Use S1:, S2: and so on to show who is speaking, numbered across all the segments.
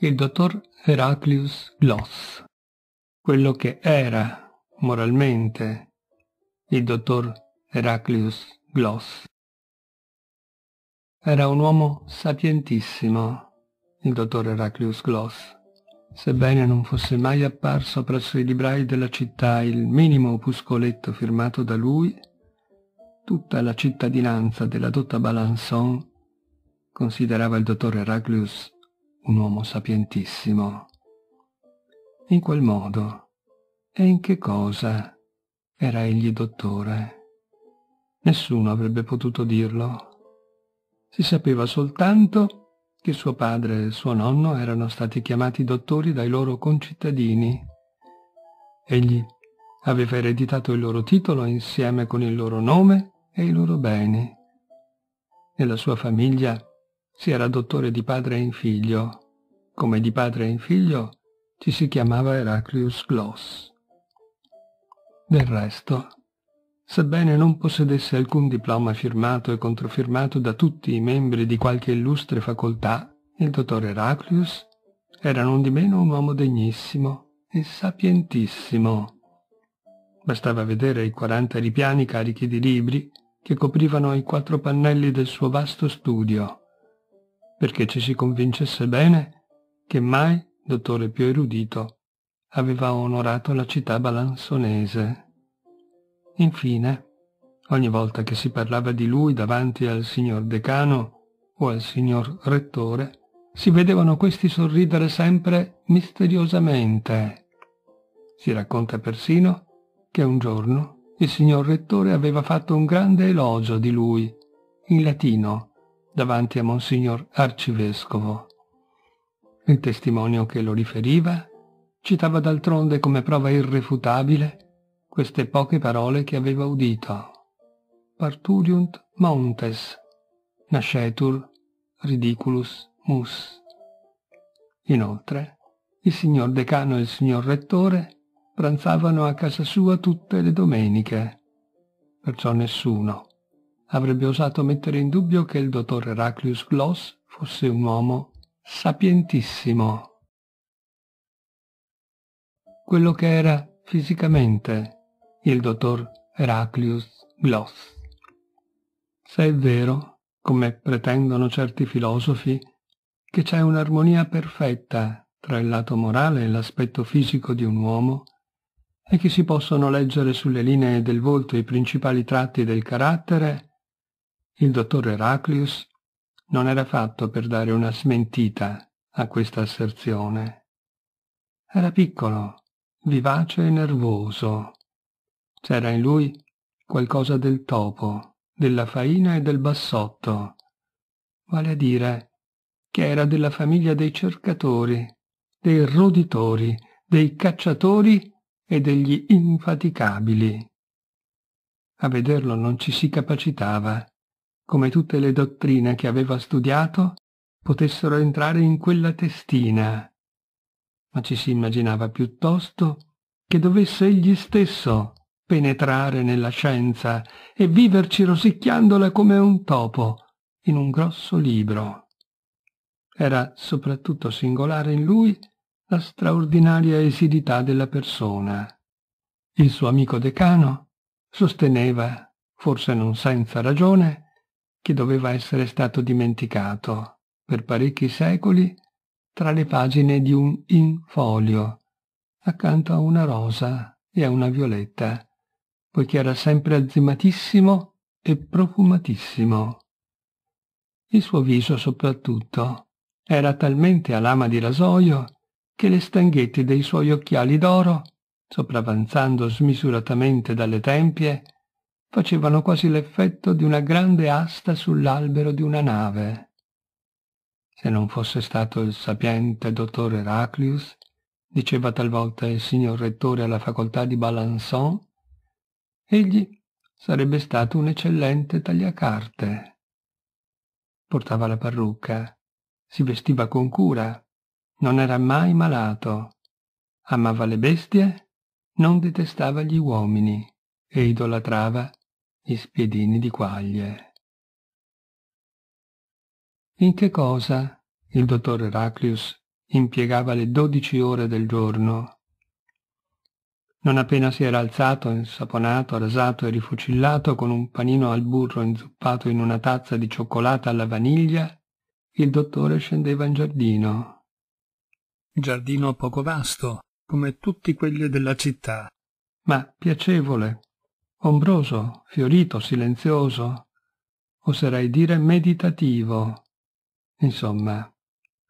S1: Il dottor Heraclius Gloss, quello che era moralmente il dottor Heraclius Gloss, era un uomo sapientissimo, il dottor Heraclius Gloss, sebbene non fosse mai apparso presso i librai della città il minimo opuscoletto firmato da lui, tutta la cittadinanza della dotta Balanson considerava il dottor Heraclius un uomo sapientissimo. In quel modo e in che cosa era egli dottore? Nessuno avrebbe potuto dirlo. Si sapeva soltanto che suo padre e suo nonno erano stati chiamati dottori dai loro concittadini. Egli aveva ereditato il loro titolo insieme con il loro nome e i loro beni. Nella sua famiglia si era dottore di padre in figlio. Come di padre in figlio ci si chiamava Heraclius Gloss. Del resto, sebbene non possedesse alcun diploma firmato e controfirmato da tutti i membri di qualche illustre facoltà, il dottor Heraclius era non di meno un uomo degnissimo e sapientissimo. Bastava vedere i quaranta ripiani carichi di libri che coprivano i quattro pannelli del suo vasto studio perché ci si convincesse bene che mai dottore più erudito aveva onorato la città balansonese. Infine, ogni volta che si parlava di lui davanti al signor decano o al signor rettore, si vedevano questi sorridere sempre misteriosamente. Si racconta persino che un giorno il signor rettore aveva fatto un grande elogio di lui, in latino, davanti a Monsignor Arcivescovo. Il testimonio che lo riferiva citava d'altronde come prova irrefutabile queste poche parole che aveva udito. Parturiunt montes, nascetur ridiculus mus. Inoltre, il signor decano e il signor rettore pranzavano a casa sua tutte le domeniche, perciò nessuno avrebbe osato mettere in dubbio che il dottor Heraclius Gloss fosse un uomo sapientissimo. Quello che era fisicamente il dottor Heraclius Gloss. Se è vero, come pretendono certi filosofi, che c'è un'armonia perfetta tra il lato morale e l'aspetto fisico di un uomo, e che si possono leggere sulle linee del volto i principali tratti del carattere, il dottor Heraclius non era fatto per dare una smentita a questa asserzione. Era piccolo, vivace e nervoso. C'era in lui qualcosa del topo, della faina e del bassotto, vale a dire che era della famiglia dei cercatori, dei roditori, dei cacciatori e degli infaticabili. A vederlo non ci si capacitava, come tutte le dottrine che aveva studiato, potessero entrare in quella testina, ma ci si immaginava piuttosto che dovesse egli stesso penetrare nella scienza e viverci rosicchiandola come un topo in un grosso libro. Era soprattutto singolare in lui la straordinaria esilità della persona. Il suo amico decano sosteneva, forse non senza ragione, che doveva essere stato dimenticato per parecchi secoli tra le pagine di un infolio, accanto a una rosa e a una violetta, poiché era sempre azzimatissimo e profumatissimo. Il suo viso soprattutto era talmente a lama di rasoio che le stanghette dei suoi occhiali d'oro, sopravanzando smisuratamente dalle tempie, facevano quasi l'effetto di una grande asta sull'albero di una nave. Se non fosse stato il sapiente dottor Heraclius, diceva talvolta il signor rettore alla facoltà di Balançon, egli sarebbe stato un eccellente tagliacarte. Portava la parrucca, si vestiva con cura, non era mai malato, amava le bestie, non detestava gli uomini e idolatrava gli spiedini di quaglie. In che cosa il dottor Heraclius impiegava le dodici ore del giorno? Non appena si era alzato, insaponato, rasato e rifucillato con un panino al burro inzuppato in una tazza di cioccolata alla vaniglia, il dottore scendeva in giardino. Giardino poco vasto, come tutti quelli della città, ma piacevole, ombroso, fiorito, silenzioso, oserei dire meditativo. Insomma,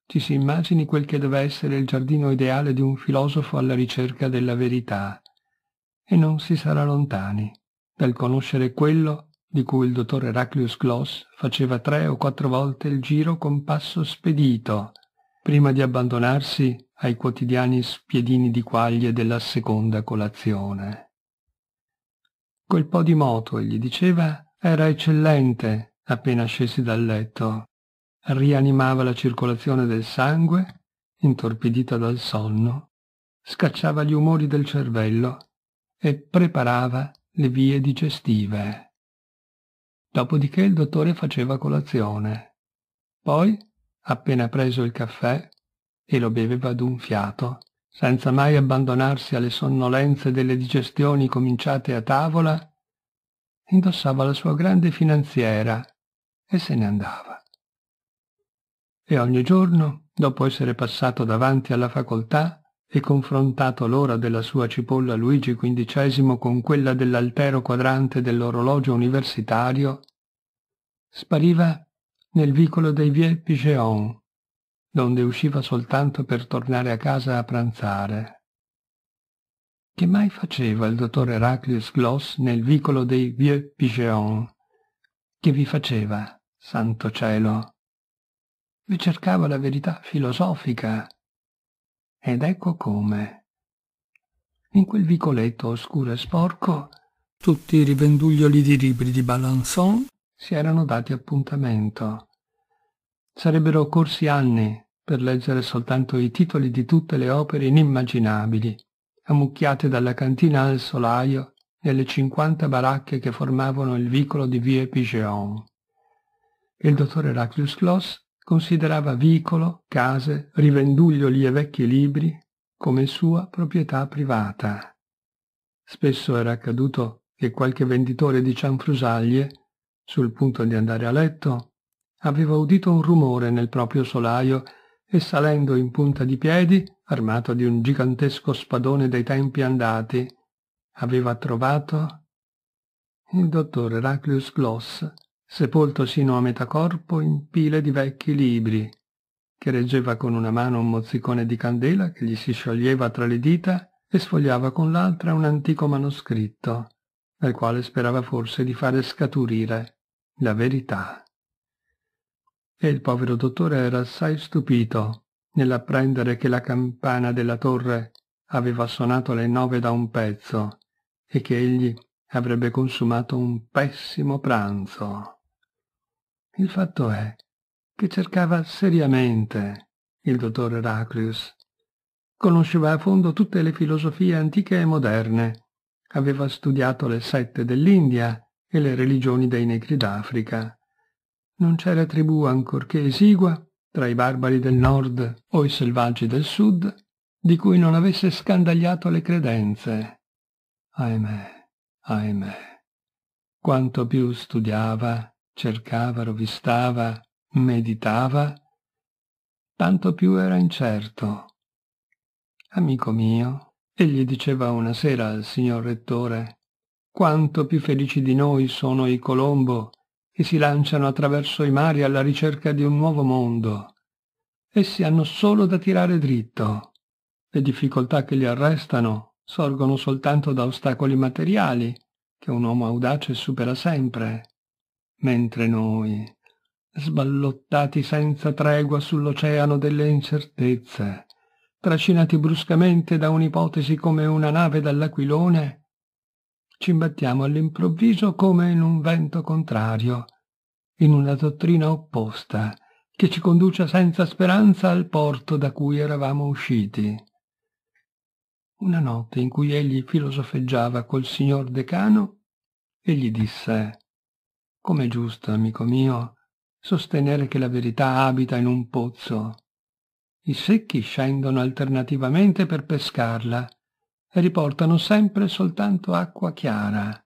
S1: ci si immagini quel che deve essere il giardino ideale di un filosofo alla ricerca della verità, e non si sarà lontani dal conoscere quello di cui il dottor Heraclius Gloss faceva tre o quattro volte il giro con passo spedito, prima di abbandonarsi ai quotidiani spiedini di quaglie della seconda colazione. Quel po' di moto, gli diceva, era eccellente appena scesi dal letto. Rianimava la circolazione del sangue, intorpidita dal sonno, scacciava gli umori del cervello e preparava le vie digestive. Dopodiché il dottore faceva colazione. Poi, appena preso il caffè, e lo beveva d'un fiato, senza mai abbandonarsi alle sonnolenze delle digestioni cominciate a tavola, indossava la sua grande finanziera e se ne andava. E ogni giorno, dopo essere passato davanti alla facoltà e confrontato l'ora della sua cipolla Luigi XV con quella dell'altero quadrante dell'orologio universitario, spariva nel vicolo dei Vieux Pigeon donde usciva soltanto per tornare a casa a pranzare. Che mai faceva il dottor Heraclius Gloss nel vicolo dei Vieux Pigeon? Che vi faceva, santo cielo? Vi cercava la verità filosofica. Ed ecco come. In quel vicoletto oscuro e sporco, tutti i rivenduglioli di libri di Balançon si erano dati appuntamento Sarebbero corsi anni per leggere soltanto i titoli di tutte le opere inimmaginabili, ammucchiate dalla cantina al solaio nelle cinquanta baracche che formavano il vicolo di Vie Pigeon. Il dottor Heraclius Gloss considerava vicolo, case, rivenduglioli e vecchi libri come sua proprietà privata. Spesso era accaduto che qualche venditore di cianfrusaglie, sul punto di andare a letto, aveva udito un rumore nel proprio solaio e salendo in punta di piedi, armato di un gigantesco spadone dei tempi andati, aveva trovato il dottor Heraclius Gloss, sepolto sino a metà corpo in pile di vecchi libri, che reggeva con una mano un mozzicone di candela che gli si scioglieva tra le dita e sfogliava con l'altra un antico manoscritto, dal quale sperava forse di fare scaturire la verità e il povero dottore era assai stupito nell'apprendere che la campana della torre aveva suonato alle nove da un pezzo e che egli avrebbe consumato un pessimo pranzo. Il fatto è che cercava seriamente il dottor Heraclius. Conosceva a fondo tutte le filosofie antiche e moderne, aveva studiato le sette dell'India e le religioni dei negri d'Africa non c'era tribù ancorché esigua, tra i barbari del nord o i selvaggi del sud, di cui non avesse scandagliato le credenze. Ahimè, ahimè. Quanto più studiava, cercava, rovistava, meditava, tanto più era incerto. Amico mio, egli diceva una sera al signor Rettore, quanto più felici di noi sono i Colombo e si lanciano attraverso i mari alla ricerca di un nuovo mondo. Essi hanno solo da tirare dritto. Le difficoltà che li arrestano sorgono soltanto da ostacoli materiali che un uomo audace supera sempre, mentre noi, sballottati senza tregua sull'oceano delle incertezze, trascinati bruscamente da un'ipotesi come una nave dall'aquilone, ci imbattiamo all'improvviso come in un vento contrario, in una dottrina opposta, che ci conduce senza speranza al porto da cui eravamo usciti. Una notte in cui egli filosofeggiava col signor decano, egli disse «Com'è giusto, amico mio, sostenere che la verità abita in un pozzo. I secchi scendono alternativamente per pescarla e riportano sempre soltanto acqua chiara.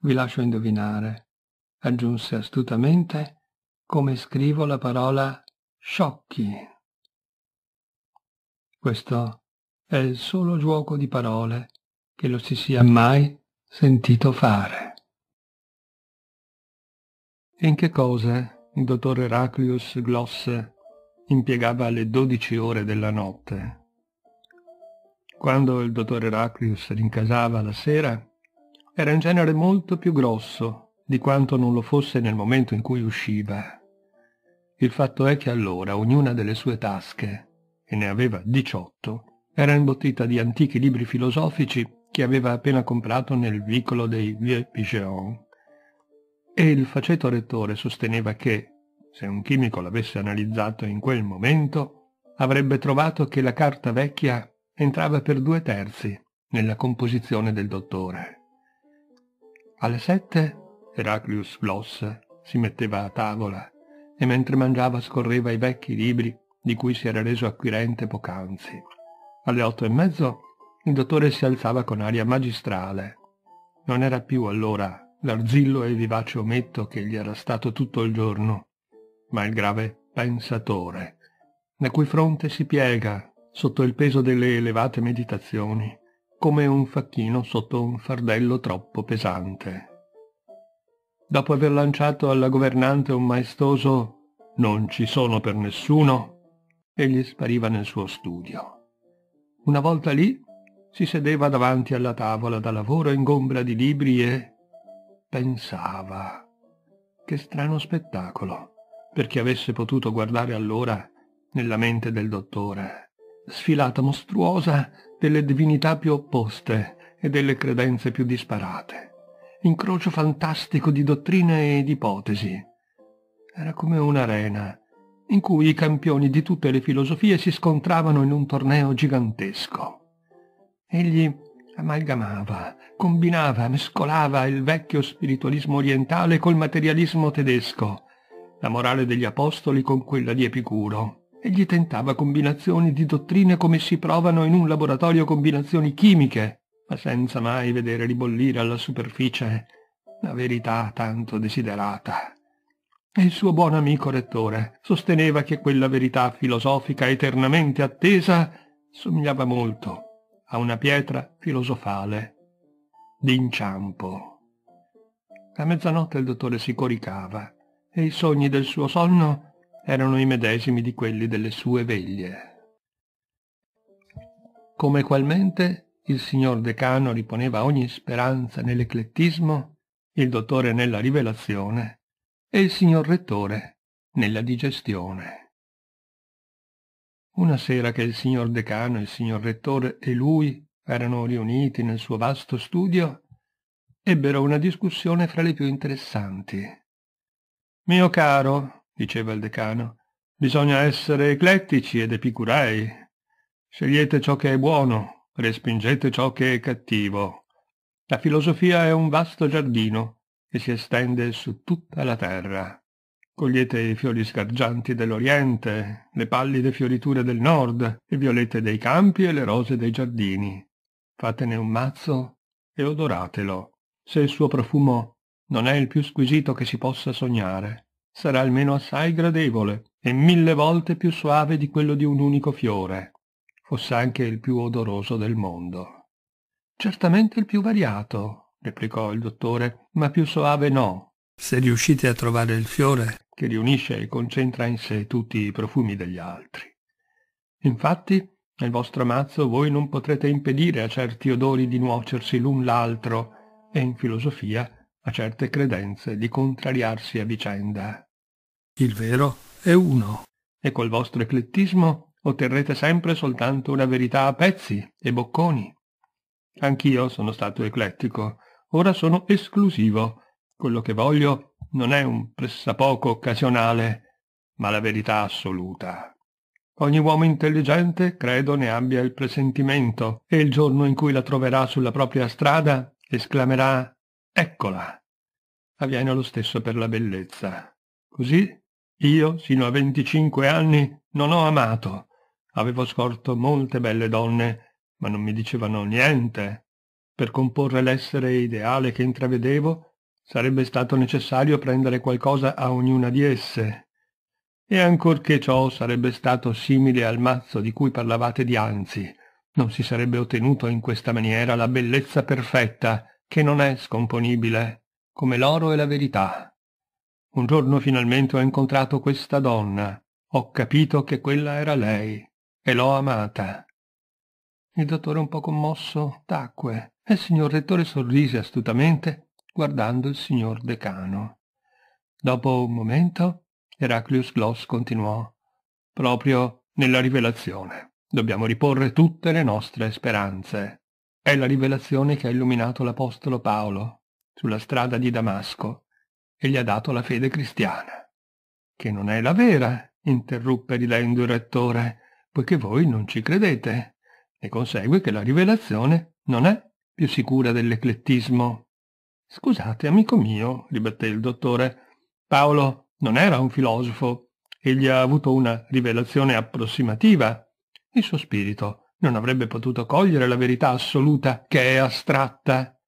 S1: Vi lascio indovinare, aggiunse astutamente, come scrivo la parola sciocchi. Questo è il solo gioco di parole che lo si sia mai sentito fare. E in che cose il dottor Heraclius Gloss impiegava le dodici ore della notte? Quando il dottor Heraclius rincasava la sera, era in genere molto più grosso di quanto non lo fosse nel momento in cui usciva. Il fatto è che allora ognuna delle sue tasche, e ne aveva diciotto, era imbottita di antichi libri filosofici che aveva appena comprato nel vicolo dei Vieux Pigeon. E il faceto rettore sosteneva che, se un chimico l'avesse analizzato in quel momento, avrebbe trovato che la carta vecchia entrava per due terzi nella composizione del dottore. Alle sette Heraclius Floss si metteva a tavola e mentre mangiava scorreva i vecchi libri di cui si era reso acquirente poc'anzi. Alle otto e mezzo il dottore si alzava con aria magistrale. Non era più allora l'arzillo e vivace ometto che gli era stato tutto il giorno, ma il grave pensatore, la cui fronte si piega sotto il peso delle elevate meditazioni, come un facchino sotto un fardello troppo pesante. Dopo aver lanciato alla governante un maestoso «Non ci sono per nessuno», egli spariva nel suo studio. Una volta lì, si sedeva davanti alla tavola da lavoro ingombra di libri e pensava. Che strano spettacolo, per chi avesse potuto guardare allora nella mente del dottore sfilata mostruosa delle divinità più opposte e delle credenze più disparate. Incrocio fantastico di dottrine e di ipotesi. Era come un'arena in cui i campioni di tutte le filosofie si scontravano in un torneo gigantesco. Egli amalgamava, combinava, mescolava il vecchio spiritualismo orientale col materialismo tedesco, la morale degli apostoli con quella di Epicuro, Egli tentava combinazioni di dottrine come si provano in un laboratorio combinazioni chimiche, ma senza mai vedere ribollire alla superficie la verità tanto desiderata. E il suo buon amico rettore sosteneva che quella verità filosofica eternamente attesa somigliava molto a una pietra filosofale d'inciampo. A mezzanotte il dottore si coricava e i sogni del suo sonno erano i medesimi di quelli delle sue veglie. Come qualmente il signor decano riponeva ogni speranza nell'eclettismo, il dottore nella rivelazione e il signor rettore nella digestione. Una sera che il signor decano, il signor rettore e lui erano riuniti nel suo vasto studio, ebbero una discussione fra le più interessanti. Mio caro, diceva il decano, bisogna essere eclettici ed epicurei. Scegliete ciò che è buono, respingete ciò che è cattivo. La filosofia è un vasto giardino che si estende su tutta la terra. Cogliete i fiori sgargianti dell'Oriente, le pallide fioriture del Nord, le violette dei campi e le rose dei giardini. Fatene un mazzo e odoratelo, se il suo profumo non è il più squisito che si possa sognare sarà almeno assai gradevole e mille volte più suave di quello di un unico fiore, fosse anche il più odoroso del mondo. Certamente il più variato, replicò il dottore, ma più soave no. Se riuscite a trovare il fiore che riunisce e concentra in sé tutti i profumi degli altri. Infatti, nel vostro mazzo voi non potrete impedire a certi odori di nuocersi l'un l'altro e in filosofia a certe credenze di contrariarsi a vicenda. Il vero è uno. E col vostro eclettismo otterrete sempre soltanto una verità a pezzi e bocconi. Anch'io sono stato eclettico, ora sono esclusivo. Quello che voglio non è un pressapoco occasionale, ma la verità assoluta. Ogni uomo intelligente credo ne abbia il presentimento e il giorno in cui la troverà sulla propria strada esclamerà Eccola! Avviene lo stesso per la bellezza. Così io, sino a venticinque anni, non ho amato. Avevo scorto molte belle donne, ma non mi dicevano niente. Per comporre l'essere ideale che intravedevo, sarebbe stato necessario prendere qualcosa a ognuna di esse. E ancorché ciò sarebbe stato simile al mazzo di cui parlavate dianzi, non si sarebbe ottenuto in questa maniera la bellezza perfetta, che non è scomponibile, come l'oro e la verità. Un giorno finalmente ho incontrato questa donna. Ho capito che quella era lei e l'ho amata. Il dottore un po' commosso tacque e il signor rettore sorrise astutamente guardando il signor decano. Dopo un momento Heraclius Gloss continuò. Proprio nella rivelazione dobbiamo riporre tutte le nostre speranze. È la rivelazione che ha illuminato l'Apostolo Paolo sulla strada di Damasco e gli ha dato la fede cristiana. Che non è la vera, interruppe ridendo il rettore, poiché voi non ci credete. Ne consegue che la rivelazione non è più sicura dell'eclettismo. Scusate, amico mio, ribatté il dottore, Paolo non era un filosofo, egli ha avuto una rivelazione approssimativa. Il suo spirito non avrebbe potuto cogliere la verità assoluta che è astratta.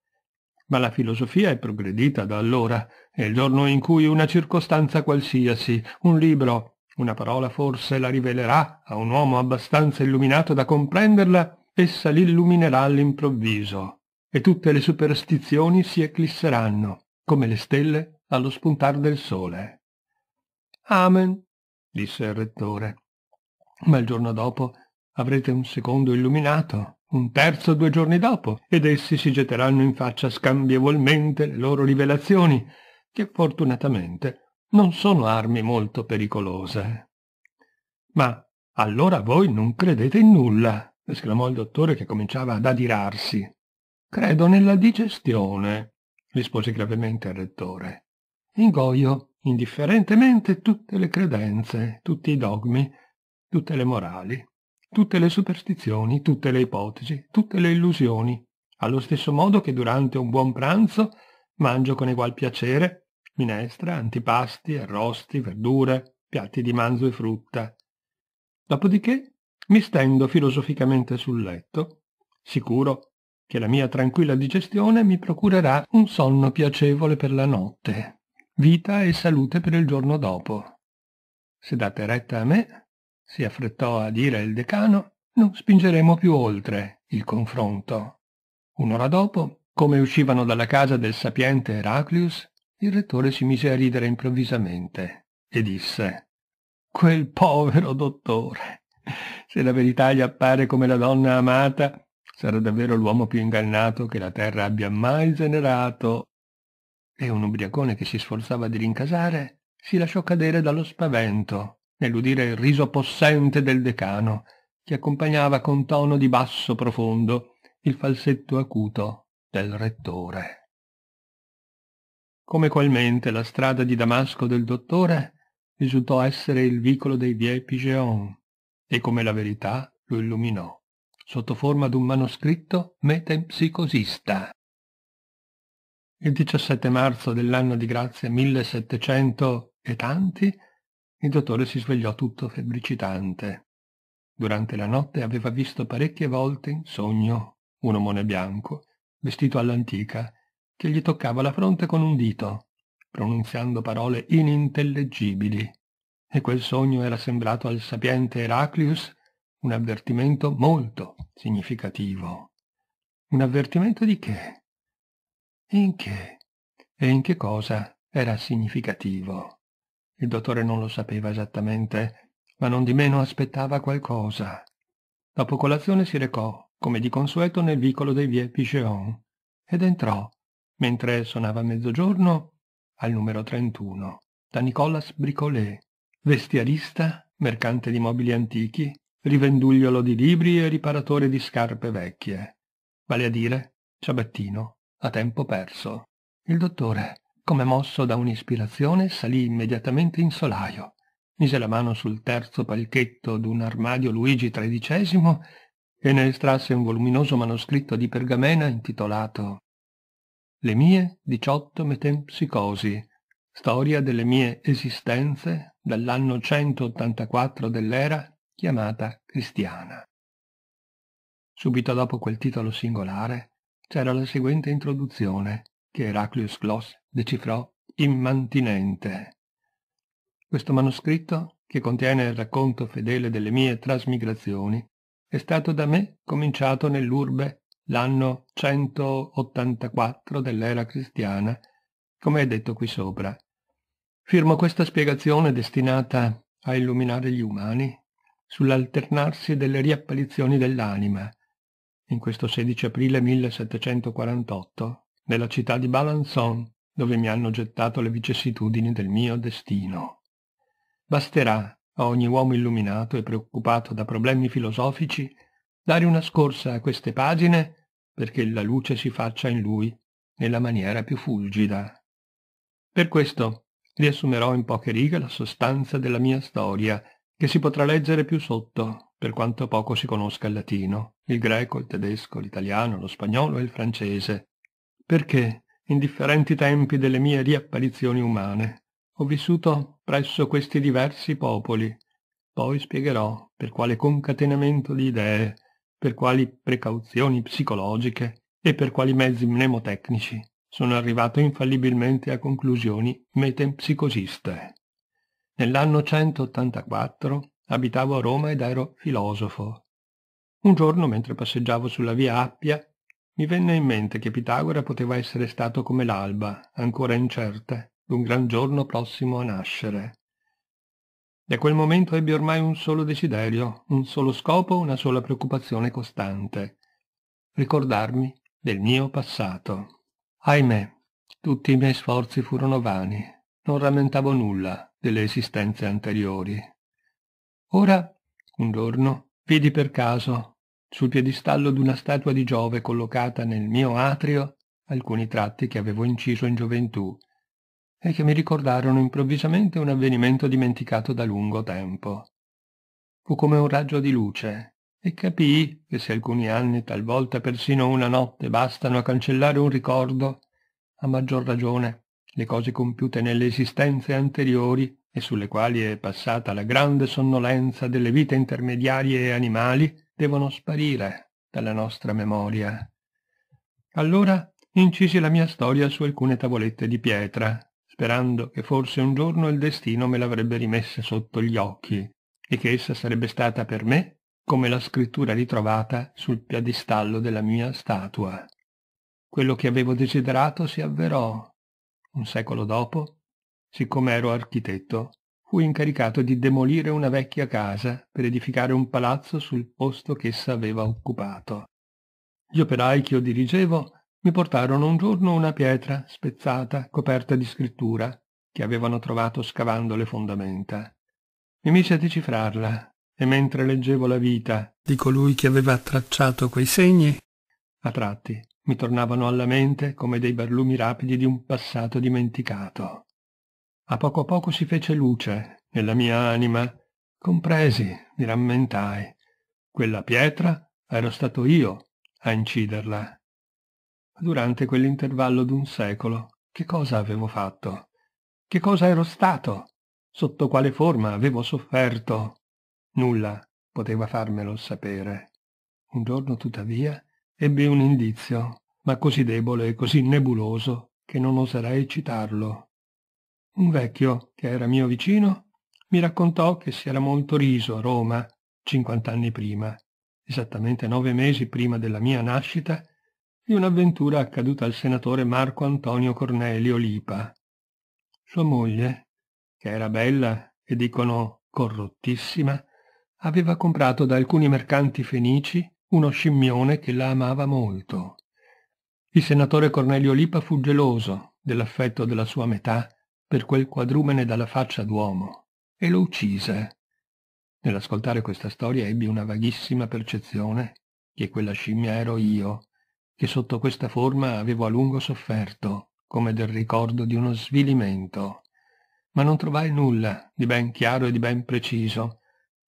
S1: Ma la filosofia è progredita da allora è il giorno in cui una circostanza qualsiasi, un libro, una parola forse la rivelerà a un uomo abbastanza illuminato da comprenderla, essa l'illuminerà all'improvviso, e tutte le superstizioni si eclisseranno, come le stelle allo spuntar del sole. Amen, disse il rettore. Ma il giorno dopo avrete un secondo illuminato, un terzo due giorni dopo, ed essi si getteranno in faccia scambievolmente le loro rivelazioni, che fortunatamente non sono armi molto pericolose. Ma allora voi non credete in nulla, esclamò il dottore che cominciava ad adirarsi. Credo nella digestione, rispose gravemente il rettore. Ingoio indifferentemente tutte le credenze, tutti i dogmi, tutte le morali, tutte le superstizioni, tutte le ipotesi, tutte le illusioni, allo stesso modo che durante un buon pranzo mangio con egual piacere minestra, antipasti, arrosti, verdure, piatti di manzo e frutta. Dopodiché mi stendo filosoficamente sul letto, sicuro che la mia tranquilla digestione mi procurerà un sonno piacevole per la notte, vita e salute per il giorno dopo. Se date retta a me, si affrettò a dire il decano, non spingeremo più oltre il confronto. Un'ora dopo, come uscivano dalla casa del sapiente Heraclius, il rettore si mise a ridere improvvisamente e disse Quel povero dottore! Se la verità gli appare come la donna amata, sarà davvero l'uomo più ingannato che la terra abbia mai generato. E un ubriacone che si sforzava di rincasare si lasciò cadere dallo spavento nell'udire il riso possente del decano, che accompagnava con tono di basso profondo il falsetto acuto del rettore come qualmente la strada di Damasco del dottore risultò essere il vicolo dei Vieux Pigeon, e come la verità lo illuminò, sotto forma d'un manoscritto metempsicosista. Il 17 marzo dell'anno di grazia 1700 e tanti, il dottore si svegliò tutto febbricitante. Durante la notte aveva visto parecchie volte in sogno un omone bianco, vestito all'antica, che gli toccava la fronte con un dito, pronunziando parole inintellegibili, e quel sogno era sembrato al sapiente Heraclius un avvertimento molto significativo. Un avvertimento di che? In che? E in che cosa era significativo? Il dottore non lo sapeva esattamente, ma non di meno aspettava qualcosa. Dopo colazione si recò, come di consueto, nel vicolo dei Vie Pigeon ed entrò mentre sonava mezzogiorno al numero 31 da Nicolas Bricolet, vestiarista, mercante di mobili antichi, rivendugliolo di libri e riparatore di scarpe vecchie, vale a dire ciabattino a tempo perso. Il dottore, come mosso da un'ispirazione, salì immediatamente in solaio, mise la mano sul terzo palchetto d'un armadio Luigi XIII e ne estrasse un voluminoso manoscritto di pergamena intitolato le mie 18 metempsicosi, storia delle mie esistenze dall'anno 184 dell'era chiamata cristiana. Subito dopo quel titolo singolare c'era la seguente introduzione che Heraclius Gloss decifrò immantinente. Questo manoscritto, che contiene il racconto fedele delle mie trasmigrazioni, è stato da me cominciato nell'urbe l'anno 184 dell'era cristiana, come è detto qui sopra. Firmo questa spiegazione destinata a illuminare gli umani sull'alternarsi delle riapparizioni dell'anima, in questo 16 aprile 1748, nella città di Balançon, dove mi hanno gettato le vicissitudini del mio destino. Basterà a ogni uomo illuminato e preoccupato da problemi filosofici dare una scorsa a queste pagine perché la luce si faccia in lui nella maniera più fulgida. Per questo riassumerò in poche righe la sostanza della mia storia, che si potrà leggere più sotto, per quanto poco si conosca il latino, il greco, il tedesco, l'italiano, lo spagnolo e il francese, perché, in differenti tempi delle mie riapparizioni umane, ho vissuto presso questi diversi popoli, poi spiegherò per quale concatenamento di idee per quali precauzioni psicologiche e per quali mezzi mnemotecnici sono arrivato infallibilmente a conclusioni metempsicosiste. Nell'anno 184 abitavo a Roma ed ero filosofo. Un giorno, mentre passeggiavo sulla via Appia, mi venne in mente che Pitagora poteva essere stato come l'alba, ancora incerta, d'un gran giorno prossimo a nascere. Da quel momento ebbi ormai un solo desiderio, un solo scopo, una sola preoccupazione costante. Ricordarmi del mio passato. Ahimè, tutti i miei sforzi furono vani. Non rammentavo nulla delle esistenze anteriori. Ora, un giorno, vidi per caso, sul piedistallo una statua di Giove collocata nel mio atrio, alcuni tratti che avevo inciso in gioventù e che mi ricordarono improvvisamente un avvenimento dimenticato da lungo tempo. Fu come un raggio di luce, e capii che se alcuni anni, talvolta persino una notte, bastano a cancellare un ricordo, a maggior ragione le cose compiute nelle esistenze anteriori e sulle quali è passata la grande sonnolenza delle vite intermediarie e animali, devono sparire dalla nostra memoria. Allora incisi la mia storia su alcune tavolette di pietra, sperando che forse un giorno il destino me l'avrebbe rimessa sotto gli occhi e che essa sarebbe stata per me come la scrittura ritrovata sul piadistallo della mia statua. Quello che avevo desiderato si avverò. Un secolo dopo, siccome ero architetto, fui incaricato di demolire una vecchia casa per edificare un palazzo sul posto ch'essa aveva occupato. Gli operai che io dirigevo mi portarono un giorno una pietra spezzata, coperta di scrittura, che avevano trovato scavando le fondamenta. Mi mise a decifrarla, e mentre leggevo la vita di colui che aveva tracciato quei segni, a tratti mi tornavano alla mente come dei barlumi rapidi di un passato dimenticato. A poco a poco si fece luce nella mia anima, compresi, mi rammentai. Quella pietra ero stato io a inciderla durante quell'intervallo d'un secolo, che cosa avevo fatto? Che cosa ero stato? Sotto quale forma avevo sofferto? Nulla poteva farmelo sapere. Un giorno, tuttavia, ebbi un indizio, ma così debole e così nebuloso che non oserei citarlo. Un vecchio, che era mio vicino, mi raccontò che si era molto riso a Roma, cinquant'anni prima, esattamente nove mesi prima della mia nascita, di un'avventura accaduta al senatore Marco Antonio Cornelio Lipa. Sua moglie, che era bella e dicono corrottissima, aveva comprato da alcuni mercanti fenici uno scimmione che la amava molto. Il senatore Cornelio Lipa fu geloso dell'affetto della sua metà per quel quadrumene dalla faccia d'uomo e lo uccise. Nell'ascoltare questa storia ebbi una vaghissima percezione che quella scimmia ero io che sotto questa forma avevo a lungo sofferto, come del ricordo di uno svilimento, ma non trovai nulla di ben chiaro e di ben preciso.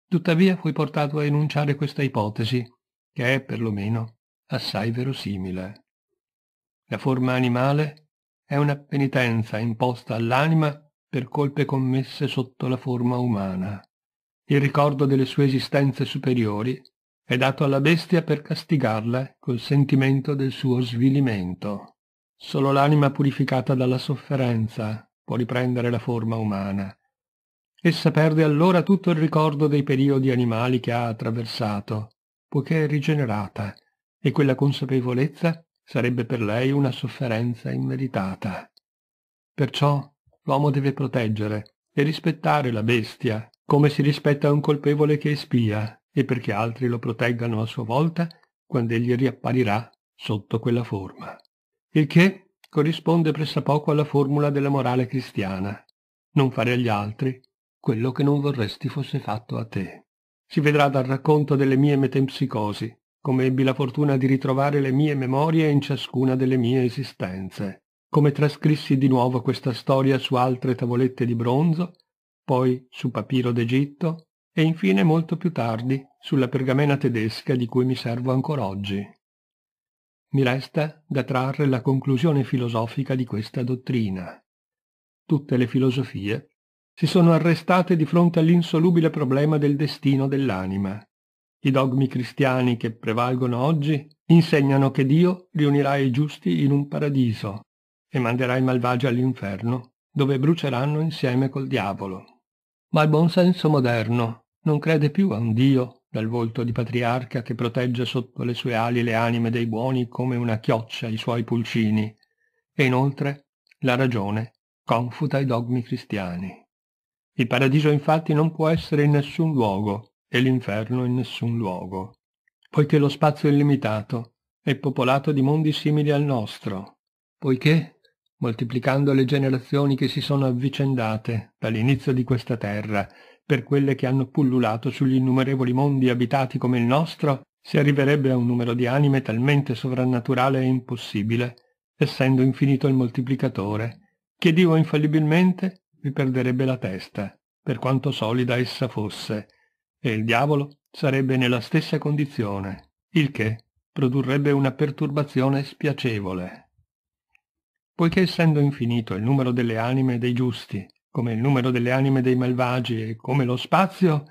S1: Tuttavia fui portato a enunciare questa ipotesi, che è perlomeno assai verosimile. La forma animale è una penitenza imposta all'anima per colpe commesse sotto la forma umana. Il ricordo delle sue esistenze superiori è dato alla bestia per castigarla col sentimento del suo svilimento. Solo l'anima purificata dalla sofferenza può riprendere la forma umana. Essa perde allora tutto il ricordo dei periodi animali che ha attraversato, poiché è rigenerata, e quella consapevolezza sarebbe per lei una sofferenza immeritata. Perciò l'uomo deve proteggere e rispettare la bestia, come si rispetta un colpevole che espia, e perché altri lo proteggano a sua volta quando egli riapparirà sotto quella forma. Il che corrisponde pressappoco alla formula della morale cristiana, non fare agli altri quello che non vorresti fosse fatto a te. Si vedrà dal racconto delle mie metempsicosi, come ebbi la fortuna di ritrovare le mie memorie in ciascuna delle mie esistenze, come trascrissi di nuovo questa storia su altre tavolette di bronzo, poi su papiro d'Egitto, e infine molto più tardi sulla pergamena tedesca di cui mi servo ancora oggi. Mi resta da trarre la conclusione filosofica di questa dottrina. Tutte le filosofie si sono arrestate di fronte all'insolubile problema del destino dell'anima. I dogmi cristiani che prevalgono oggi insegnano che Dio riunirà i giusti in un paradiso e manderà i malvagi all'inferno, dove bruceranno insieme col diavolo. Ma il buon senso moderno non crede più a un Dio dal volto di patriarca che protegge sotto le sue ali le anime dei buoni come una chioccia i suoi pulcini, e inoltre la ragione confuta i dogmi cristiani. Il paradiso infatti non può essere in nessun luogo e l'inferno in nessun luogo, poiché lo spazio è limitato e popolato di mondi simili al nostro, poiché, moltiplicando le generazioni che si sono avvicendate dall'inizio di questa terra per quelle che hanno pullulato sugli innumerevoli mondi abitati come il nostro, si arriverebbe a un numero di anime talmente sovrannaturale e impossibile, essendo infinito il moltiplicatore, che Dio infallibilmente vi perderebbe la testa, per quanto solida essa fosse, e il diavolo sarebbe nella stessa condizione, il che produrrebbe una perturbazione spiacevole. Poiché essendo infinito il numero delle anime dei giusti come il numero delle anime dei malvagi e come lo spazio,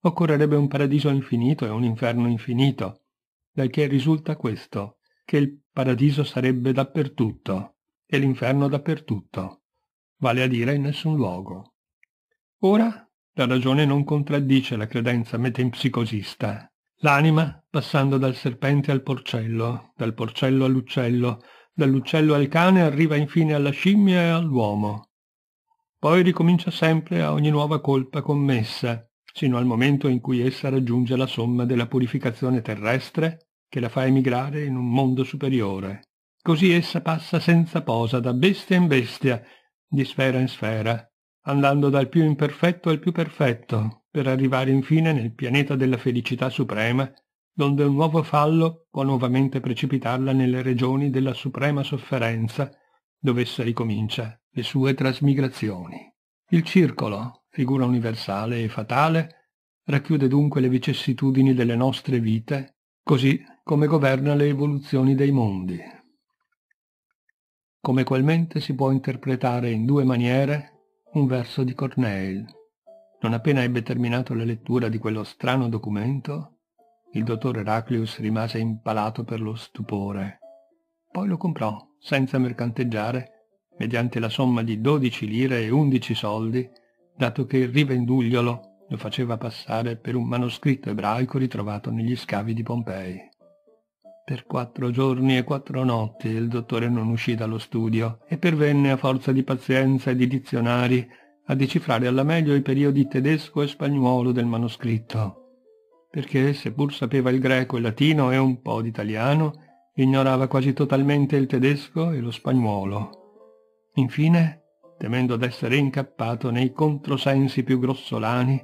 S1: occorrerebbe un paradiso infinito e un inferno infinito, dal che risulta questo, che il paradiso sarebbe dappertutto e l'inferno dappertutto, vale a dire in nessun luogo. Ora, la ragione non contraddice la credenza metempsicosista. L'anima, passando dal serpente al porcello, dal porcello all'uccello, dall'uccello al cane, arriva infine alla scimmia e all'uomo poi ricomincia sempre a ogni nuova colpa commessa, sino al momento in cui essa raggiunge la somma della purificazione terrestre che la fa emigrare in un mondo superiore. Così essa passa senza posa da bestia in bestia, di sfera in sfera, andando dal più imperfetto al più perfetto, per arrivare infine nel pianeta della felicità suprema, donde un nuovo fallo può nuovamente precipitarla nelle regioni della suprema sofferenza, dove essa ricomincia le sue trasmigrazioni. Il circolo, figura universale e fatale, racchiude dunque le vicissitudini delle nostre vite, così come governa le evoluzioni dei mondi. Come qualmente si può interpretare in due maniere un verso di Corneille. Non appena ebbe terminato la lettura di quello strano documento, il dottor Heraclius rimase impalato per lo stupore. Poi lo comprò, senza mercanteggiare, mediante la somma di 12 lire e 11 soldi, dato che il rivendugliolo lo faceva passare per un manoscritto ebraico ritrovato negli scavi di Pompei. Per quattro giorni e quattro notti il dottore non uscì dallo studio e pervenne a forza di pazienza e di dizionari a decifrare alla meglio i periodi tedesco e spagnuolo del manoscritto, perché seppur sapeva il greco e il latino e un po' d'italiano, ignorava quasi totalmente il tedesco e lo spagnuolo. Infine, temendo d'essere incappato nei controsensi più grossolani,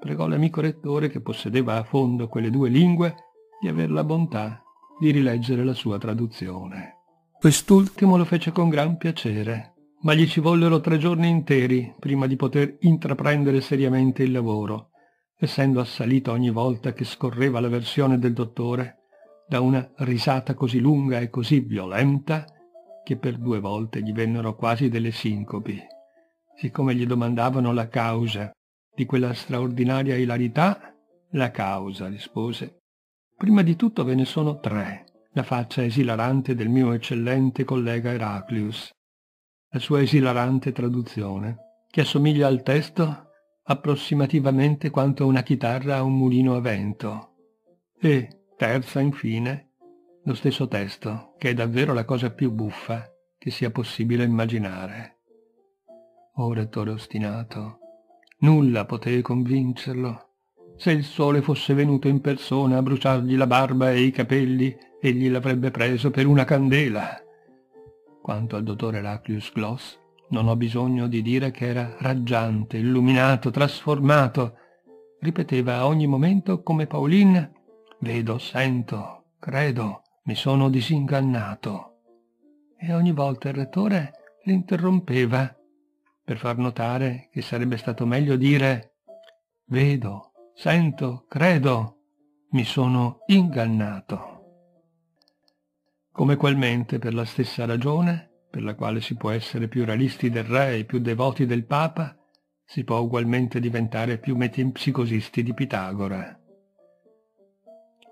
S1: pregò l'amico rettore che possedeva a fondo quelle due lingue di aver la bontà di rileggere la sua traduzione. Quest'ultimo lo fece con gran piacere, ma gli ci vollero tre giorni interi prima di poter intraprendere seriamente il lavoro, essendo assalito ogni volta che scorreva la versione del dottore da una risata così lunga e così violenta che per due volte gli vennero quasi delle sincopi. Siccome gli domandavano la causa di quella straordinaria ilarità, la causa, rispose. Prima di tutto ve ne sono tre, la faccia esilarante del mio eccellente collega Heraclius, la sua esilarante traduzione, che assomiglia al testo approssimativamente quanto una chitarra a un mulino a vento, e, terza infine, lo stesso testo, che è davvero la cosa più buffa che sia possibile immaginare. O rettore ostinato, nulla poté convincerlo. Se il sole fosse venuto in persona a bruciargli la barba e i capelli, egli l'avrebbe preso per una candela. Quanto al dottor Heraclius Gloss, non ho bisogno di dire che era raggiante, illuminato, trasformato. Ripeteva a ogni momento come Pauline, vedo, sento, credo, mi sono disingannato. E ogni volta il rettore l'interrompeva per far notare che sarebbe stato meglio dire vedo, sento, credo, mi sono ingannato. Come qualmente per la stessa ragione, per la quale si può essere più realisti del re e più devoti del papa, si può ugualmente diventare più metempsicosisti di Pitagora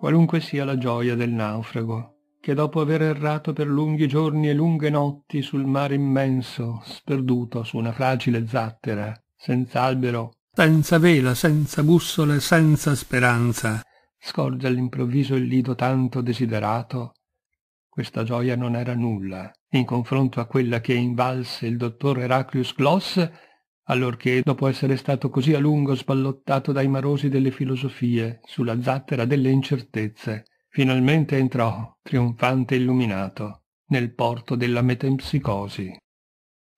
S1: qualunque sia la gioia del naufrago, che dopo aver errato per lunghi giorni e lunghe notti sul mare immenso, sperduto su una fragile zattera, senza albero, senza vela, senza bussole, senza speranza, scorge all'improvviso il lido tanto desiderato, questa gioia non era nulla in confronto a quella che invalse il dottor Heraclius Gloss allorché, dopo essere stato così a lungo sballottato dai marosi delle filosofie, sulla zattera delle incertezze, finalmente entrò, trionfante e illuminato, nel porto della metempsicosi.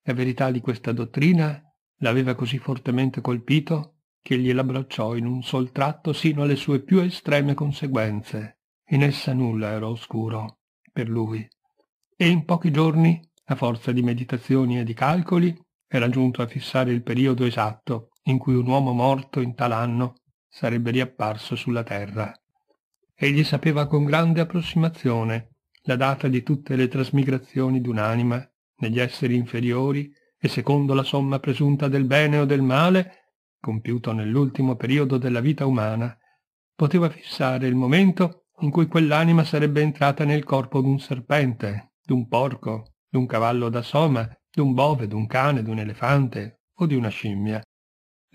S1: La verità di questa dottrina l'aveva così fortemente colpito che gliel'abbracciò in un sol tratto sino alle sue più estreme conseguenze. In essa nulla era oscuro, per lui. E in pochi giorni, a forza di meditazioni e di calcoli, era giunto a fissare il periodo esatto in cui un uomo morto in tal anno sarebbe riapparso sulla terra. Egli sapeva con grande approssimazione la data di tutte le trasmigrazioni d'un'anima negli esseri inferiori e secondo la somma presunta del bene o del male, compiuto nell'ultimo periodo della vita umana, poteva fissare il momento in cui quell'anima sarebbe entrata nel corpo d'un serpente, d'un porco, d'un cavallo da soma, d'un bove, d'un cane, d'un elefante o di una scimmia.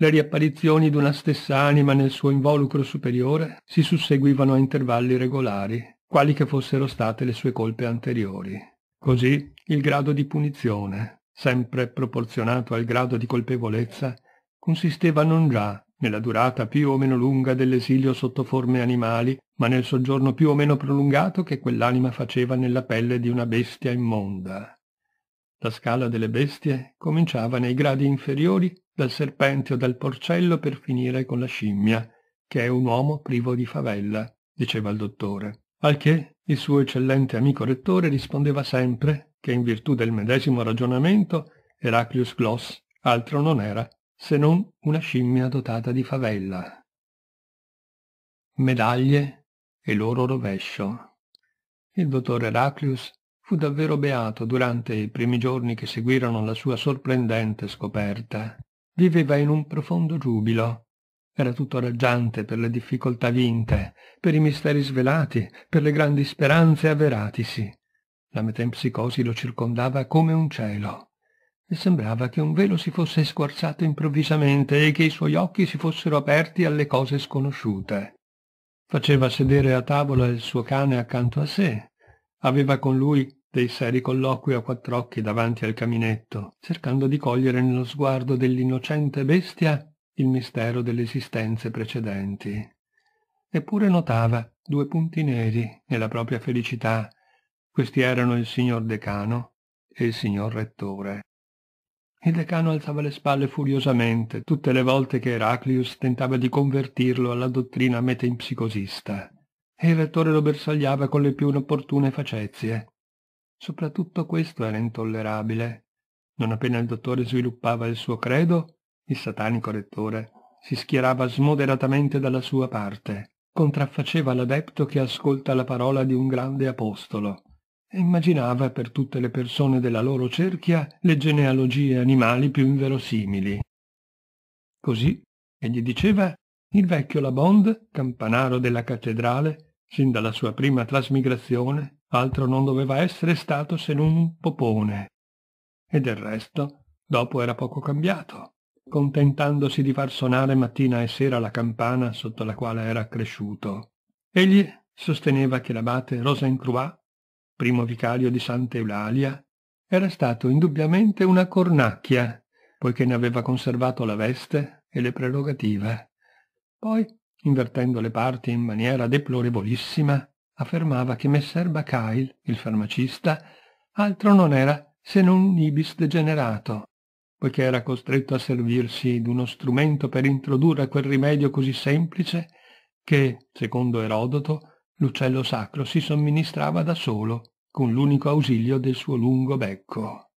S1: Le riapparizioni d'una stessa anima nel suo involucro superiore si susseguivano a intervalli regolari, quali che fossero state le sue colpe anteriori. Così il grado di punizione, sempre proporzionato al grado di colpevolezza, consisteva non già nella durata più o meno lunga dell'esilio sotto forme animali, ma nel soggiorno più o meno prolungato che quell'anima faceva nella pelle di una bestia immonda. La scala delle bestie cominciava nei gradi inferiori dal serpente o dal porcello per finire con la scimmia, che è un uomo privo di favella, diceva il dottore. Al che il suo eccellente amico rettore rispondeva sempre che in virtù del medesimo ragionamento Heraclius Gloss altro non era se non una scimmia dotata di favella. Medaglie e loro rovescio. Il dottor Heraclius Fu davvero beato durante i primi giorni che seguirono la sua sorprendente scoperta. Viveva in un profondo giubilo. Era tutto raggiante per le difficoltà vinte, per i misteri svelati, per le grandi speranze avveratisi. La metempsicosi lo circondava come un cielo e sembrava che un velo si fosse squarciato improvvisamente e che i suoi occhi si fossero aperti alle cose sconosciute. Faceva sedere a tavola il suo cane accanto a sé. Aveva con lui dei seri colloqui a quattro occhi davanti al caminetto, cercando di cogliere nello sguardo dell'innocente bestia il mistero delle esistenze precedenti. Eppure notava due punti neri nella propria felicità. Questi erano il signor decano e il signor rettore. Il decano alzava le spalle furiosamente tutte le volte che Heraclius tentava di convertirlo alla dottrina metempsicosista e il rettore lo bersagliava con le più inopportune facezie. Soprattutto questo era intollerabile. Non appena il dottore sviluppava il suo credo, il satanico rettore si schierava smoderatamente dalla sua parte, contraffaceva l'adepto che ascolta la parola di un grande apostolo e immaginava per tutte le persone della loro cerchia le genealogie animali più inverosimili. Così, egli diceva, il vecchio Labond, campanaro della cattedrale, sin dalla sua prima trasmigrazione, altro non doveva essere stato se non un popone. E del resto, dopo era poco cambiato, contentandosi di far suonare mattina e sera la campana sotto la quale era cresciuto. Egli sosteneva che l'abate Rosencroix, primo vicario di Santa Eulalia, era stato indubbiamente una cornacchia, poiché ne aveva conservato la veste e le prerogative. Poi, invertendo le parti in maniera deplorevolissima, affermava che messer Bacail, il farmacista, altro non era se non un ibis degenerato, poiché era costretto a servirsi d'uno strumento per introdurre quel rimedio così semplice che, secondo Erodoto, l'uccello sacro si somministrava da solo, con l'unico ausilio del suo lungo becco.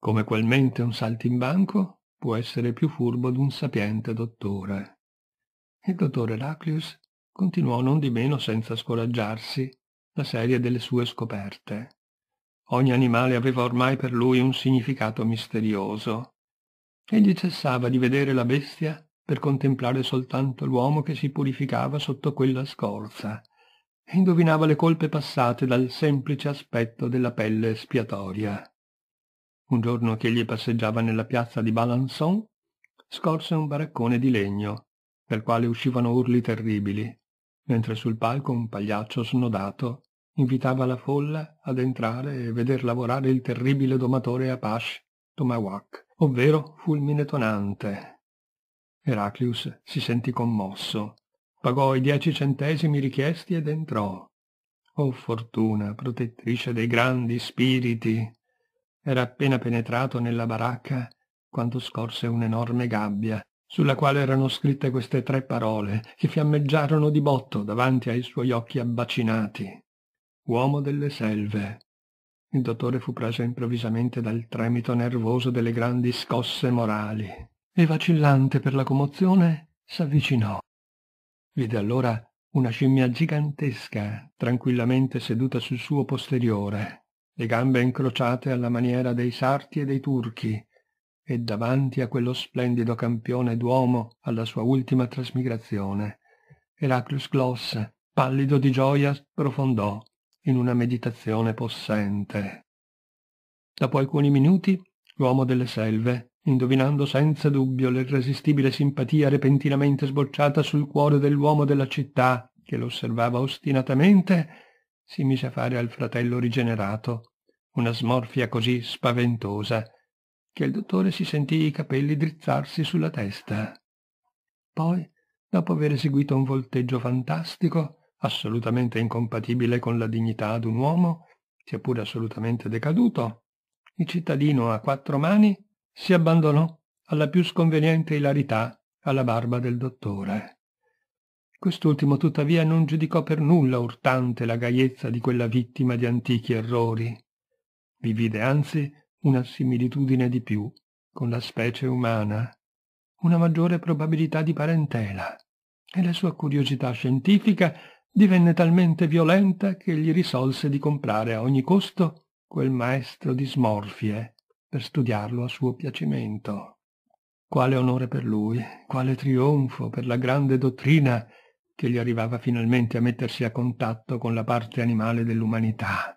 S1: Come qualmente un saltimbanco può essere più furbo d'un sapiente dottore. Il dottor Heraclius continuò non di meno senza scoraggiarsi la serie delle sue scoperte. Ogni animale aveva ormai per lui un significato misterioso. Egli cessava di vedere la bestia per contemplare soltanto l'uomo che si purificava sotto quella scorza e indovinava le colpe passate dal semplice aspetto della pelle spiatoria. Un giorno che egli passeggiava nella piazza di Balançon, scorse un baraccone di legno, dal quale uscivano urli terribili, mentre sul palco un pagliaccio snodato invitava la folla ad entrare e veder lavorare il terribile domatore Apache, Tomahawk, ovvero fulmine tonante. Heraclius si sentì commosso, pagò i dieci centesimi richiesti ed entrò. Oh fortuna, protettrice dei grandi spiriti! Era appena penetrato nella baracca quando scorse un'enorme gabbia sulla quale erano scritte queste tre parole, che fiammeggiarono di botto davanti ai suoi occhi abbacinati. Uomo delle selve. Il dottore fu preso improvvisamente dal tremito nervoso delle grandi scosse morali e vacillante per la commozione s'avvicinò. Vide allora una scimmia gigantesca tranquillamente seduta sul suo posteriore, le gambe incrociate alla maniera dei sarti e dei turchi, e davanti a quello splendido campione d'uomo alla sua ultima trasmigrazione, Heraclius Gloss, pallido di gioia, sprofondò in una meditazione possente. Dopo alcuni minuti, l'uomo delle selve, indovinando senza dubbio l'irresistibile simpatia repentinamente sbocciata sul cuore dell'uomo della città, che lo osservava ostinatamente, si mise a fare al fratello rigenerato una smorfia così spaventosa che il dottore si sentì i capelli drizzarsi sulla testa. Poi, dopo aver eseguito un volteggio fantastico, assolutamente incompatibile con la dignità un uomo, sia pure assolutamente decaduto, il cittadino a quattro mani si abbandonò alla più sconveniente ilarità alla barba del dottore. Quest'ultimo tuttavia non giudicò per nulla urtante la gaiezza di quella vittima di antichi errori. Vi vide anzi una similitudine di più con la specie umana, una maggiore probabilità di parentela, e la sua curiosità scientifica divenne talmente violenta che gli risolse di comprare a ogni costo quel maestro di smorfie per studiarlo a suo piacimento. Quale onore per lui, quale trionfo per la grande dottrina che gli arrivava finalmente a mettersi a contatto con la parte animale dell'umanità,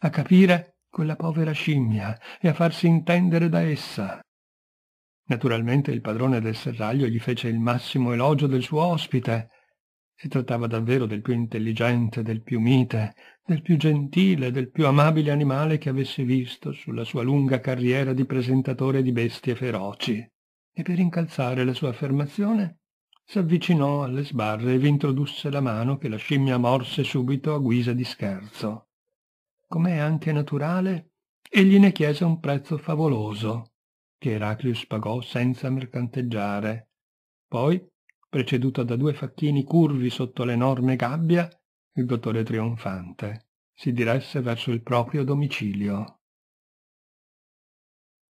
S1: a capire quella povera scimmia e a farsi intendere da essa. Naturalmente il padrone del serraglio gli fece il massimo elogio del suo ospite. Si trattava davvero del più intelligente, del più mite, del più gentile, del più amabile animale che avesse visto sulla sua lunga carriera di presentatore di bestie feroci. E per incalzare la sua affermazione si avvicinò alle sbarre e vi introdusse la mano che la scimmia morse subito a guisa di scherzo come è anche naturale, egli ne chiese un prezzo favoloso, che Heraclius pagò senza mercanteggiare. Poi, preceduta da due facchini curvi sotto l'enorme gabbia, il dottore trionfante si diresse verso il proprio domicilio.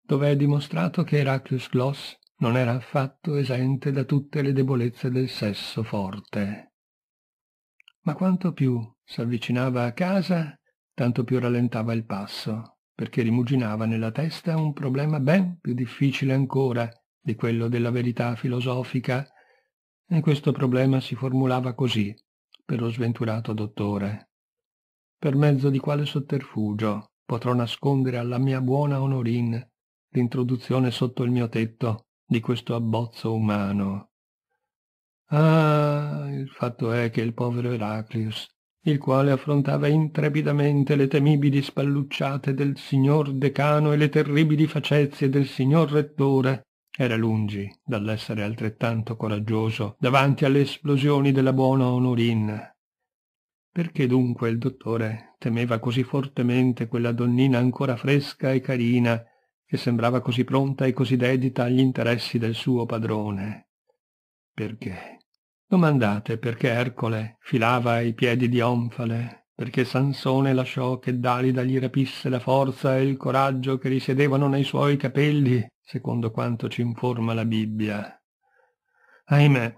S1: Dove è dimostrato che Heraclius Gloss non era affatto esente da tutte le debolezze del sesso forte. Ma quanto più s'avvicinava a casa, tanto più rallentava il passo, perché rimuginava nella testa un problema ben più difficile ancora di quello della verità filosofica, e questo problema si formulava così per lo sventurato dottore. Per mezzo di quale sotterfugio potrò nascondere alla mia buona Onorin l'introduzione sotto il mio tetto di questo abbozzo umano? Ah, il fatto è che il povero Heraclius il quale affrontava intrepidamente le temibili spallucciate del signor decano e le terribili facezie del signor rettore, era lungi dall'essere altrettanto coraggioso davanti alle esplosioni della buona Onorin. Perché dunque il dottore temeva così fortemente quella donnina ancora fresca e carina, che sembrava così pronta e così dedita agli interessi del suo padrone? Perché? Domandate perché Ercole filava ai piedi di Onfale, perché Sansone lasciò che Dalida gli rapisse la forza e il coraggio che risiedevano nei suoi capelli, secondo quanto ci informa la Bibbia. Ahimè,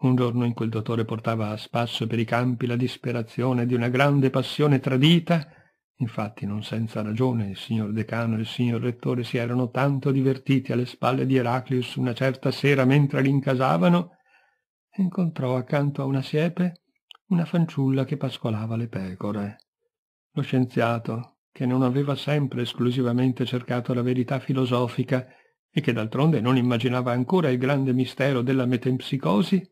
S1: un giorno in cui il dottore portava a spasso per i campi la disperazione di una grande passione tradita, Infatti, non senza ragione, il signor decano e il signor rettore si erano tanto divertiti alle spalle di Heraclius una certa sera mentre rincasavano, e incontrò accanto a una siepe una fanciulla che pascolava le pecore. Lo scienziato, che non aveva sempre esclusivamente cercato la verità filosofica e che d'altronde non immaginava ancora il grande mistero della metempsicosi,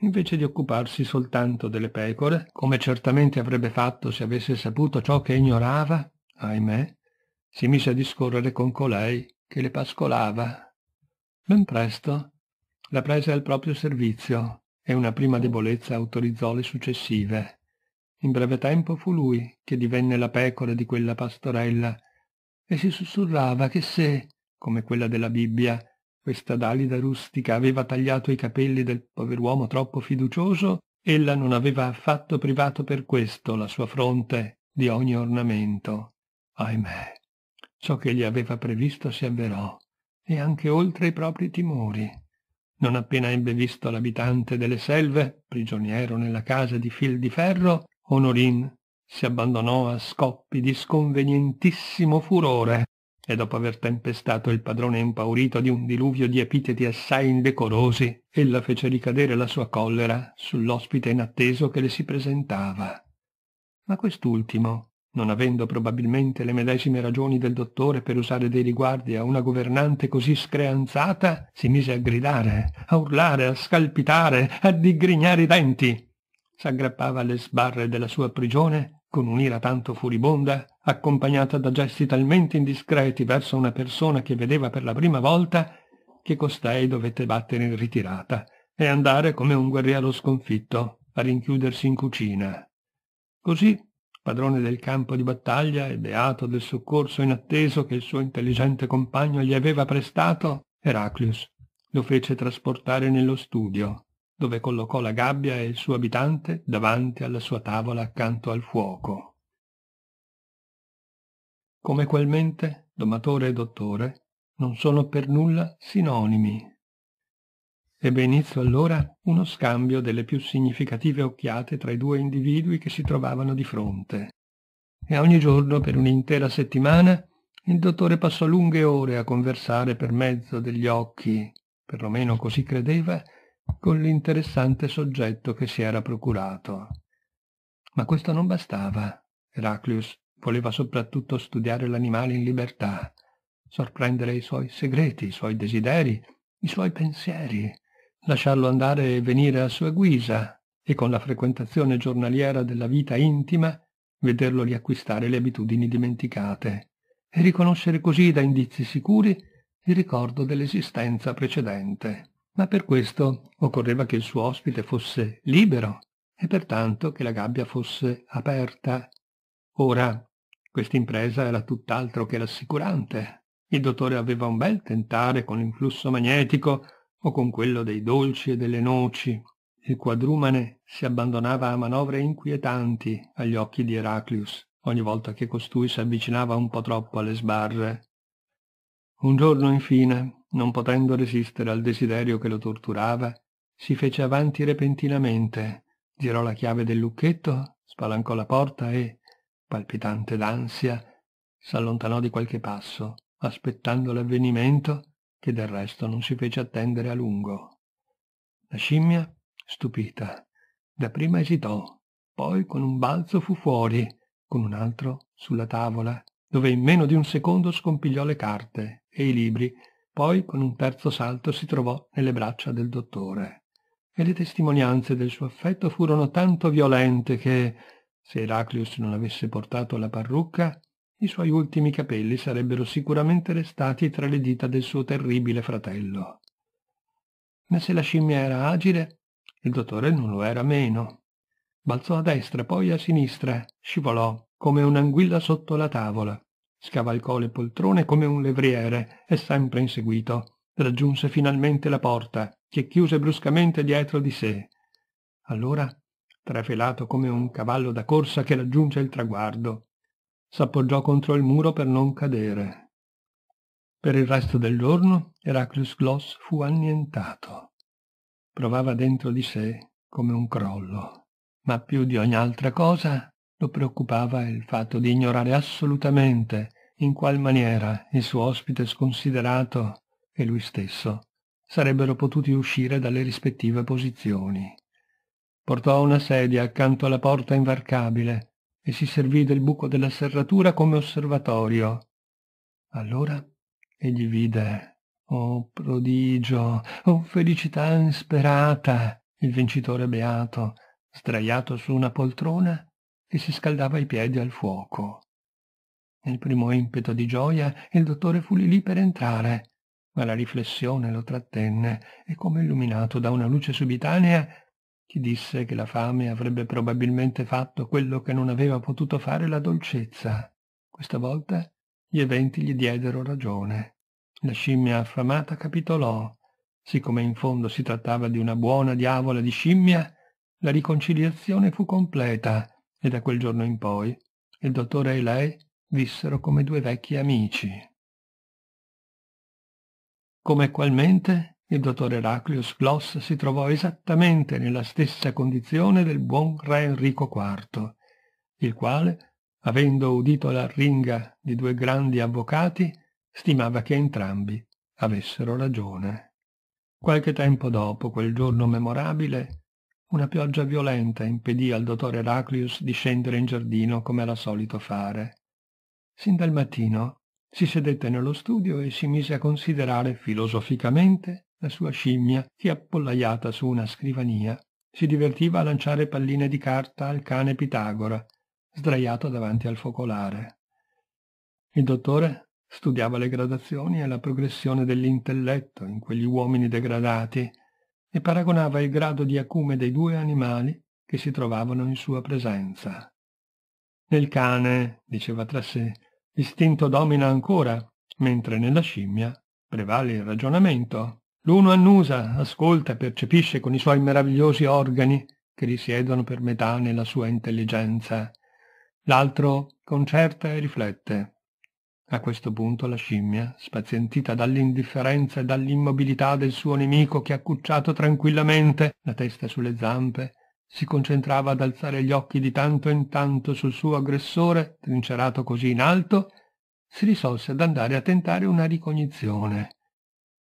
S1: invece di occuparsi soltanto delle pecore, come certamente avrebbe fatto se avesse saputo ciò che ignorava, ahimè, si mise a discorrere con colei che le pascolava. Ben presto la prese al proprio servizio e una prima debolezza autorizzò le successive. In breve tempo fu lui che divenne la pecora di quella pastorella e si sussurrava che se, come quella della Bibbia, questa dalida rustica aveva tagliato i capelli del pover'uomo troppo fiducioso, ella non aveva affatto privato per questo la sua fronte di ogni ornamento. Ahimè, ciò che gli aveva previsto si avverò, e anche oltre i propri timori non appena ebbe visto l'abitante delle selve, prigioniero nella casa di fil di ferro, Onorin si abbandonò a scoppi di sconvenientissimo furore e dopo aver tempestato il padrone impaurito di un diluvio di epiteti assai indecorosi, ella fece ricadere la sua collera sull'ospite inatteso che le si presentava. Ma quest'ultimo, non avendo probabilmente le medesime ragioni del dottore per usare dei riguardi a una governante così screanzata, si mise a gridare, a urlare, a scalpitare, a digrignare i denti. S'aggrappava alle sbarre della sua prigione con un'ira tanto furibonda, accompagnata da gesti talmente indiscreti verso una persona che vedeva per la prima volta, che costei dovette battere in ritirata e andare come un guerriero sconfitto a rinchiudersi in cucina. Così padrone del campo di battaglia e beato del soccorso inatteso che il suo intelligente compagno gli aveva prestato, Heraclius lo fece trasportare nello studio, dove collocò la gabbia e il suo abitante davanti alla sua tavola accanto al fuoco. Come quel mente, domatore e dottore, non sono per nulla sinonimi Ebbe inizio allora uno scambio delle più significative occhiate tra i due individui che si trovavano di fronte. E ogni giorno, per un'intera settimana, il dottore passò lunghe ore a conversare per mezzo degli occhi, perlomeno così credeva, con l'interessante soggetto che si era procurato. Ma questo non bastava. Heraclius voleva soprattutto studiare l'animale in libertà, sorprendere i suoi segreti, i suoi desideri, i suoi pensieri, lasciarlo andare e venire a sua guisa e con la frequentazione giornaliera della vita intima vederlo riacquistare le abitudini dimenticate e riconoscere così da indizi sicuri il ricordo dell'esistenza precedente. Ma per questo occorreva che il suo ospite fosse libero e pertanto che la gabbia fosse aperta. Ora, questa impresa era tutt'altro che rassicurante. Il dottore aveva un bel tentare con l'influsso magnetico o con quello dei dolci e delle noci. Il quadrumane si abbandonava a manovre inquietanti agli occhi di Heraclius ogni volta che costui si avvicinava un po' troppo alle sbarre. Un giorno, infine, non potendo resistere al desiderio che lo torturava, si fece avanti repentinamente, girò la chiave del lucchetto, spalancò la porta e, palpitante d'ansia, s'allontanò di qualche passo, aspettando l'avvenimento che del resto non si fece attendere a lungo. La scimmia, stupita, dapprima esitò, poi con un balzo fu fuori, con un altro sulla tavola, dove in meno di un secondo scompigliò le carte e i libri, poi con un terzo salto si trovò nelle braccia del dottore. E le testimonianze del suo affetto furono tanto violente che, se Heraclius non avesse portato la parrucca, i suoi ultimi capelli sarebbero sicuramente restati tra le dita del suo terribile fratello. Ma se la scimmia era agile, il dottore non lo era meno. Balzò a destra, poi a sinistra, scivolò come un'anguilla sotto la tavola, scavalcò le poltrone come un levriere e sempre inseguito raggiunse finalmente la porta, che chiuse bruscamente dietro di sé. Allora, trafelato come un cavallo da corsa che raggiunge il traguardo, s'appoggiò contro il muro per non cadere. Per il resto del giorno Heraclius Gloss fu annientato. Provava dentro di sé come un crollo, ma più di ogni altra cosa lo preoccupava il fatto di ignorare assolutamente in qual maniera il suo ospite sconsiderato e lui stesso sarebbero potuti uscire dalle rispettive posizioni. Portò una sedia accanto alla porta invarcabile e si servì del buco della serratura come osservatorio. Allora egli vide, oh prodigio, oh felicità insperata, il vincitore beato, sdraiato su una poltrona, che si scaldava i piedi al fuoco. Nel primo impeto di gioia il dottore fu lì lì per entrare, ma la riflessione lo trattenne e come illuminato da una luce subitanea chi disse che la fame avrebbe probabilmente fatto quello che non aveva potuto fare la dolcezza? Questa volta gli eventi gli diedero ragione. La scimmia affamata capitolò. Siccome in fondo si trattava di una buona diavola di scimmia, la riconciliazione fu completa e da quel giorno in poi il dottore e lei vissero come due vecchi amici. Come qualmente il dottor Heraclius Gloss si trovò esattamente nella stessa condizione del buon re Enrico IV, il quale, avendo udito l'arringa di due grandi avvocati, stimava che entrambi avessero ragione. Qualche tempo dopo quel giorno memorabile, una pioggia violenta impedì al dottor Heraclius di scendere in giardino come era solito fare. Sin dal mattino si sedette nello studio e si mise a considerare filosoficamente la sua scimmia che appollaiata su una scrivania si divertiva a lanciare palline di carta al cane Pitagora, sdraiato davanti al focolare. Il dottore studiava le gradazioni e la progressione dell'intelletto in quegli uomini degradati e paragonava il grado di acume dei due animali che si trovavano in sua presenza. Nel cane, diceva tra sé, l'istinto domina ancora, mentre nella scimmia prevale il ragionamento. L'uno annusa, ascolta, percepisce con i suoi meravigliosi organi che risiedono per metà nella sua intelligenza. L'altro concerta e riflette. A questo punto la scimmia, spazientita dall'indifferenza e dall'immobilità del suo nemico che accucciato tranquillamente, la testa sulle zampe, si concentrava ad alzare gli occhi di tanto in tanto sul suo aggressore, trincerato così in alto, si risolse ad andare a tentare una ricognizione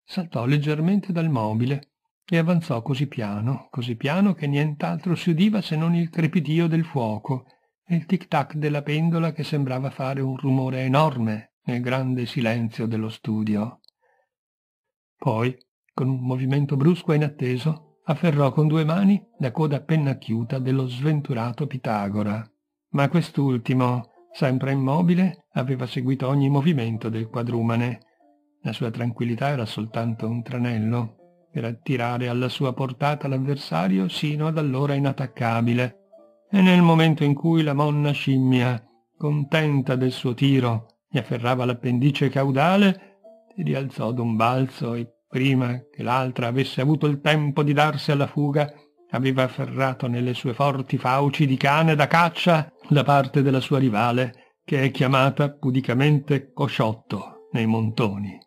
S1: saltò leggermente dal mobile e avanzò così piano, così piano che nient'altro si udiva se non il crepitio del fuoco e il tic-tac della pendola che sembrava fare un rumore enorme nel grande silenzio dello studio. Poi, con un movimento brusco e inatteso, afferrò con due mani la coda pennacchiuta dello sventurato Pitagora. Ma quest'ultimo, sempre immobile, aveva seguito ogni movimento del quadrumane la sua tranquillità era soltanto un tranello per attirare alla sua portata l'avversario sino ad allora inattaccabile. E nel momento in cui la monna scimmia, contenta del suo tiro, gli afferrava l'appendice caudale, si rialzò d'un balzo e prima che l'altra avesse avuto il tempo di darsi alla fuga, aveva afferrato nelle sue forti fauci di cane da caccia la parte della sua rivale, che è chiamata pudicamente cosciotto nei montoni.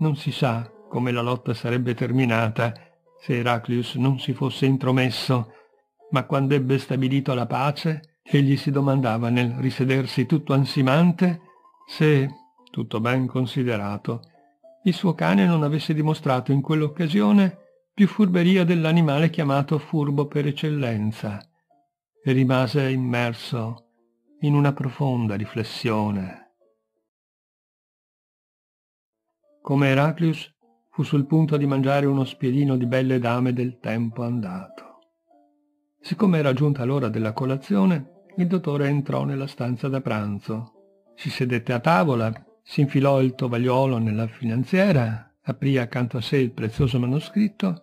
S1: Non si sa come la lotta sarebbe terminata se Heraclius non si fosse intromesso, ma quando ebbe stabilito la pace, egli si domandava nel risedersi tutto ansimante se, tutto ben considerato, il suo cane non avesse dimostrato in quell'occasione più furberia dell'animale chiamato furbo per eccellenza, e rimase immerso in una profonda riflessione. come Heraclius fu sul punto di mangiare uno spiedino di belle dame del tempo andato. Siccome era giunta l'ora della colazione, il dottore entrò nella stanza da pranzo. Si sedette a tavola, si infilò il tovagliolo nella finanziera, aprì accanto a sé il prezioso manoscritto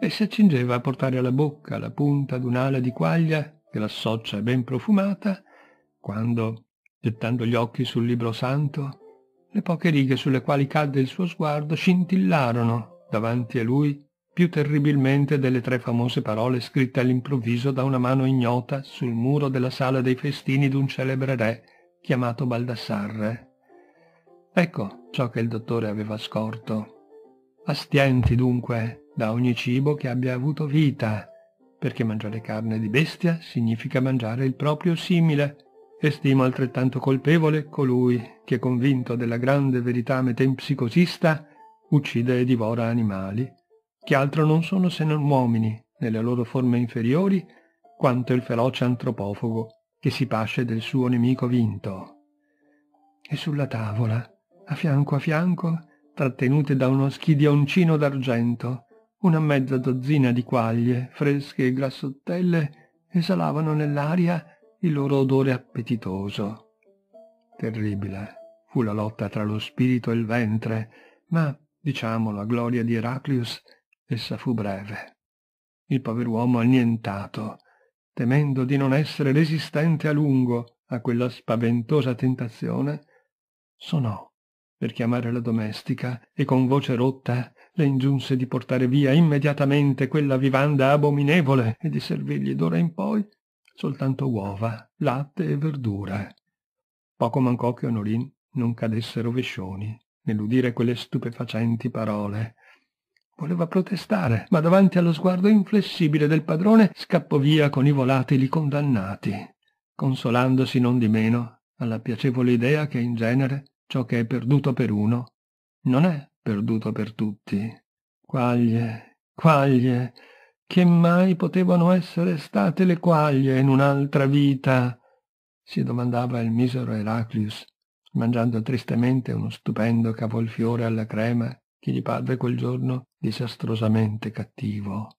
S1: e si accingeva a portare alla bocca la punta d'un'ala di quaglia che l'assoccia ben profumata, quando, gettando gli occhi sul libro santo, le poche righe sulle quali cadde il suo sguardo scintillarono davanti a lui più terribilmente delle tre famose parole scritte all'improvviso da una mano ignota sul muro della sala dei festini d'un celebre re chiamato Baldassarre. Ecco ciò che il dottore aveva scorto. Astienti dunque da ogni cibo che abbia avuto vita, perché mangiare carne di bestia significa mangiare il proprio simile, Estimo altrettanto colpevole colui che, convinto della grande verità metempsicosista, uccide e divora animali, che altro non sono se non uomini, nelle loro forme inferiori, quanto il feroce antropofago che si pasce del suo nemico vinto. E sulla tavola, a fianco a fianco, trattenute da uno schidioncino d'argento, una mezza dozzina di quaglie, fresche e grassottelle, esalavano nell'aria il loro odore appetitoso. Terribile fu la lotta tra lo spirito e il ventre, ma, diciamo, la gloria di Heraclius, essa fu breve. Il pover'uomo annientato, temendo di non essere resistente a lungo a quella spaventosa tentazione, sonò per chiamare la domestica e con voce rotta le ingiunse di portare via immediatamente quella vivanda abominevole e di servirgli d'ora in poi soltanto uova, latte e verdura. Poco mancò che Onorin non cadesse rovescioni nell'udire quelle stupefacenti parole. Voleva protestare, ma davanti allo sguardo inflessibile del padrone scappò via con i volatili condannati, consolandosi non di meno alla piacevole idea che in genere ciò che è perduto per uno non è perduto per tutti. Quaglie, quaglie, che mai potevano essere state le quaglie in un'altra vita? si domandava il misero Heraclius, mangiando tristemente uno stupendo cavolfiore alla crema che gli parve quel giorno disastrosamente cattivo.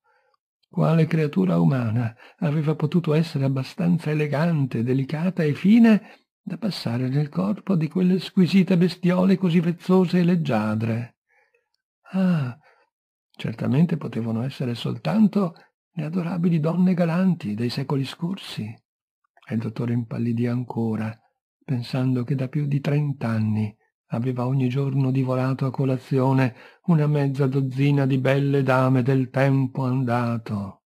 S1: Quale creatura umana aveva potuto essere abbastanza elegante, delicata e fine da passare nel corpo di quelle squisite bestiole così vezzose e leggiadre? Ah, Certamente potevano essere soltanto le adorabili donne galanti dei secoli scorsi. E il dottore impallidì ancora, pensando che da più di trent'anni aveva ogni giorno divorato a colazione una mezza dozzina di belle dame del tempo andato.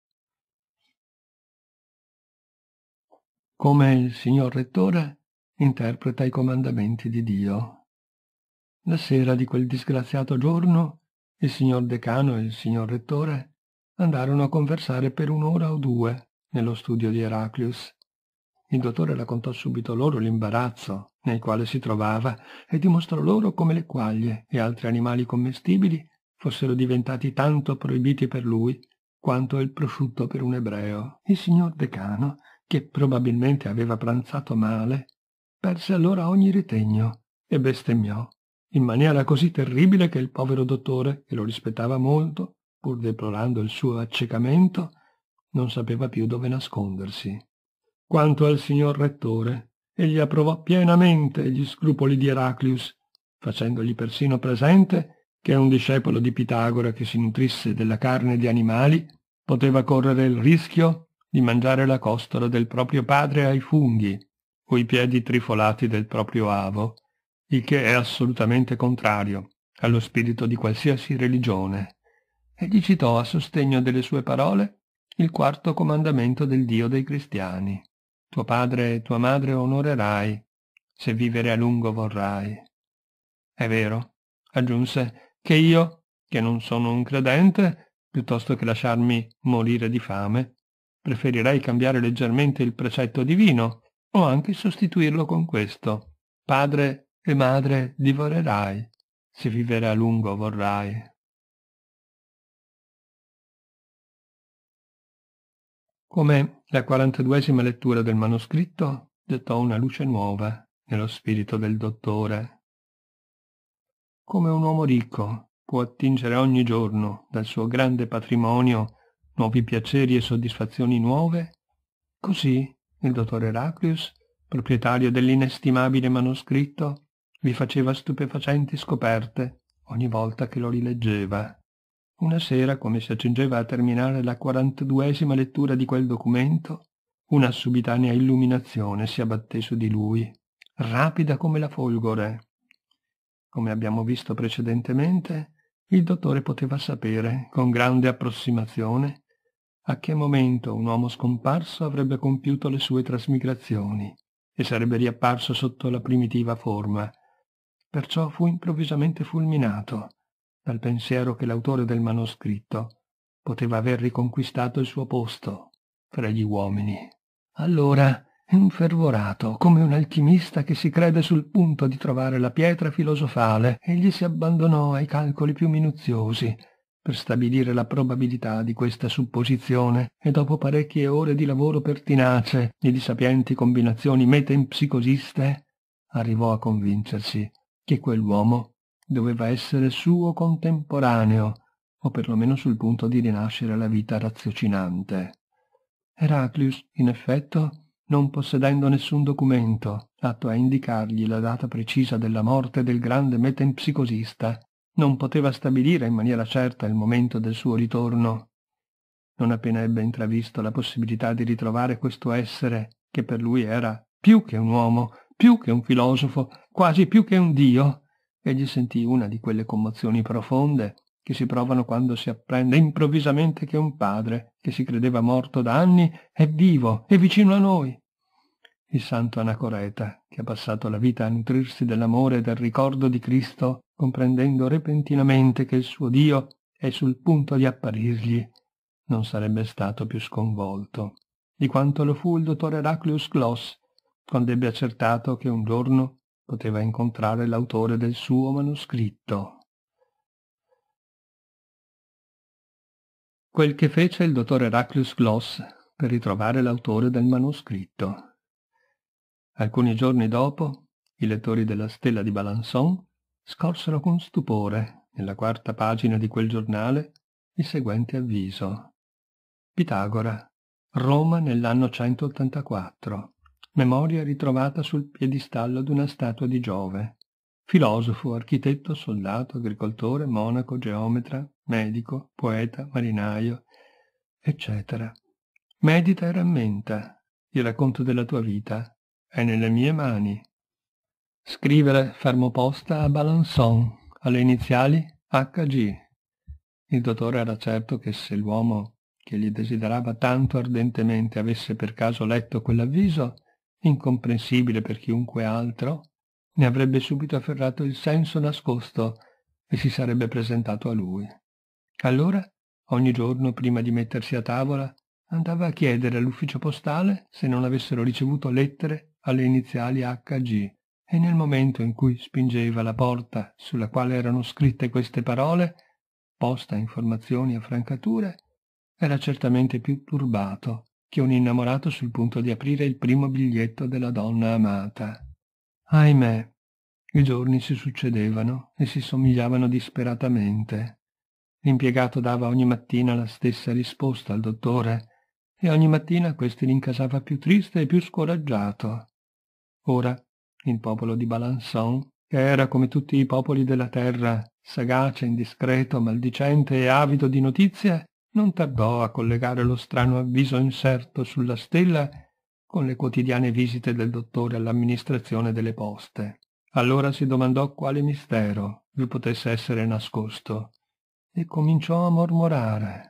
S1: Come il signor Rettore interpreta i comandamenti di Dio. La sera di quel disgraziato giorno il signor decano e il signor rettore andarono a conversare per un'ora o due nello studio di Heraclius. Il dottore raccontò subito loro l'imbarazzo nel quale si trovava e dimostrò loro come le quaglie e altri animali commestibili fossero diventati tanto proibiti per lui quanto il prosciutto per un ebreo. Il signor decano, che probabilmente aveva pranzato male, perse allora ogni ritegno e bestemmiò in maniera così terribile che il povero dottore, che lo rispettava molto, pur deplorando il suo accecamento, non sapeva più dove nascondersi. Quanto al signor rettore, egli approvò pienamente gli scrupoli di Heraclius, facendogli persino presente che un discepolo di Pitagora che si nutrisse della carne di animali poteva correre il rischio di mangiare la costola del proprio padre ai funghi o i piedi trifolati del proprio avo, il che è assolutamente contrario allo spirito di qualsiasi religione, e gli citò a sostegno delle sue parole il quarto comandamento del Dio dei cristiani. Tuo padre e tua madre onorerai, se vivere a lungo vorrai. È vero, aggiunse, che io, che non sono un credente, piuttosto che lasciarmi morire di fame, preferirei cambiare leggermente il precetto divino o anche sostituirlo con questo. Padre e madre divorerai, se vivere a lungo vorrai. Come la quarantaduesima lettura del manoscritto gettò una luce nuova nello spirito del dottore. Come un uomo ricco può attingere ogni giorno dal suo grande patrimonio nuovi piaceri e soddisfazioni nuove, così il dottore Heraclius, proprietario dell'inestimabile manoscritto, vi faceva stupefacenti scoperte ogni volta che lo rileggeva. Una sera, come si accingeva a terminare la quarantaduesima lettura di quel documento, una subitanea illuminazione si abbatté su di lui, rapida come la folgore. Come abbiamo visto precedentemente, il dottore poteva sapere, con grande approssimazione, a che momento un uomo scomparso avrebbe compiuto le sue trasmigrazioni e sarebbe riapparso sotto la primitiva forma, perciò fu improvvisamente fulminato dal pensiero che l'autore del manoscritto poteva aver riconquistato il suo posto fra gli uomini. Allora, infervorato, come un alchimista che si crede sul punto di trovare la pietra filosofale, egli si abbandonò ai calcoli più minuziosi per stabilire la probabilità di questa supposizione e dopo parecchie ore di lavoro pertinace e di sapienti combinazioni metempsicosiste, arrivò a convincersi che quell'uomo doveva essere suo contemporaneo, o perlomeno sul punto di rinascere alla vita raziocinante. Heraclius, in effetto, non possedendo nessun documento atto a indicargli la data precisa della morte del grande metempsicosista, non poteva stabilire in maniera certa il momento del suo ritorno. Non appena ebbe intravisto la possibilità di ritrovare questo essere, che per lui era più che un uomo, più che un filosofo, quasi più che un dio, egli sentì una di quelle commozioni profonde che si provano quando si apprende improvvisamente che un padre, che si credeva morto da anni, è vivo e vicino a noi. Il santo Anacoreta, che ha passato la vita a nutrirsi dell'amore e del ricordo di Cristo, comprendendo repentinamente che il suo Dio è sul punto di apparirgli, non sarebbe stato più sconvolto di quanto lo fu il dottor Heraclius Gloss, quando ebbe accertato che un giorno poteva incontrare l'autore del suo manoscritto. Quel che fece il dottor Heraclius Gloss per ritrovare l'autore del manoscritto. Alcuni giorni dopo, i lettori della Stella di Balançon scorsero con stupore, nella quarta pagina di quel giornale, il seguente avviso. Pitagora, Roma nell'anno 184 memoria ritrovata sul piedistallo d'una statua di Giove. Filosofo, architetto, soldato, agricoltore, monaco, geometra, medico, poeta, marinaio, eccetera. Medita e rammenta il racconto della tua vita. È nelle mie mani. Scrivere fermo posta a Balanson, alle iniziali HG. Il dottore era certo che se l'uomo che gli desiderava tanto ardentemente avesse per caso letto quell'avviso, incomprensibile per chiunque altro, ne avrebbe subito afferrato il senso nascosto e si sarebbe presentato a lui. Allora, ogni giorno prima di mettersi a tavola, andava a chiedere all'ufficio postale se non avessero ricevuto lettere alle iniziali HG e nel momento in cui spingeva la porta sulla quale erano scritte queste parole, posta informazioni e francature, era certamente più turbato che un innamorato sul punto di aprire il primo biglietto della donna amata. Ahimè, i giorni si succedevano e si somigliavano disperatamente. L'impiegato dava ogni mattina la stessa risposta al dottore e ogni mattina questi rincasava più triste e più scoraggiato. Ora il popolo di Balançon, che era come tutti i popoli della terra, sagace, indiscreto, maldicente e avido di notizie, non tardò a collegare lo strano avviso inserto sulla stella con le quotidiane visite del dottore all'amministrazione delle poste. Allora si domandò quale mistero vi potesse essere nascosto e cominciò a mormorare.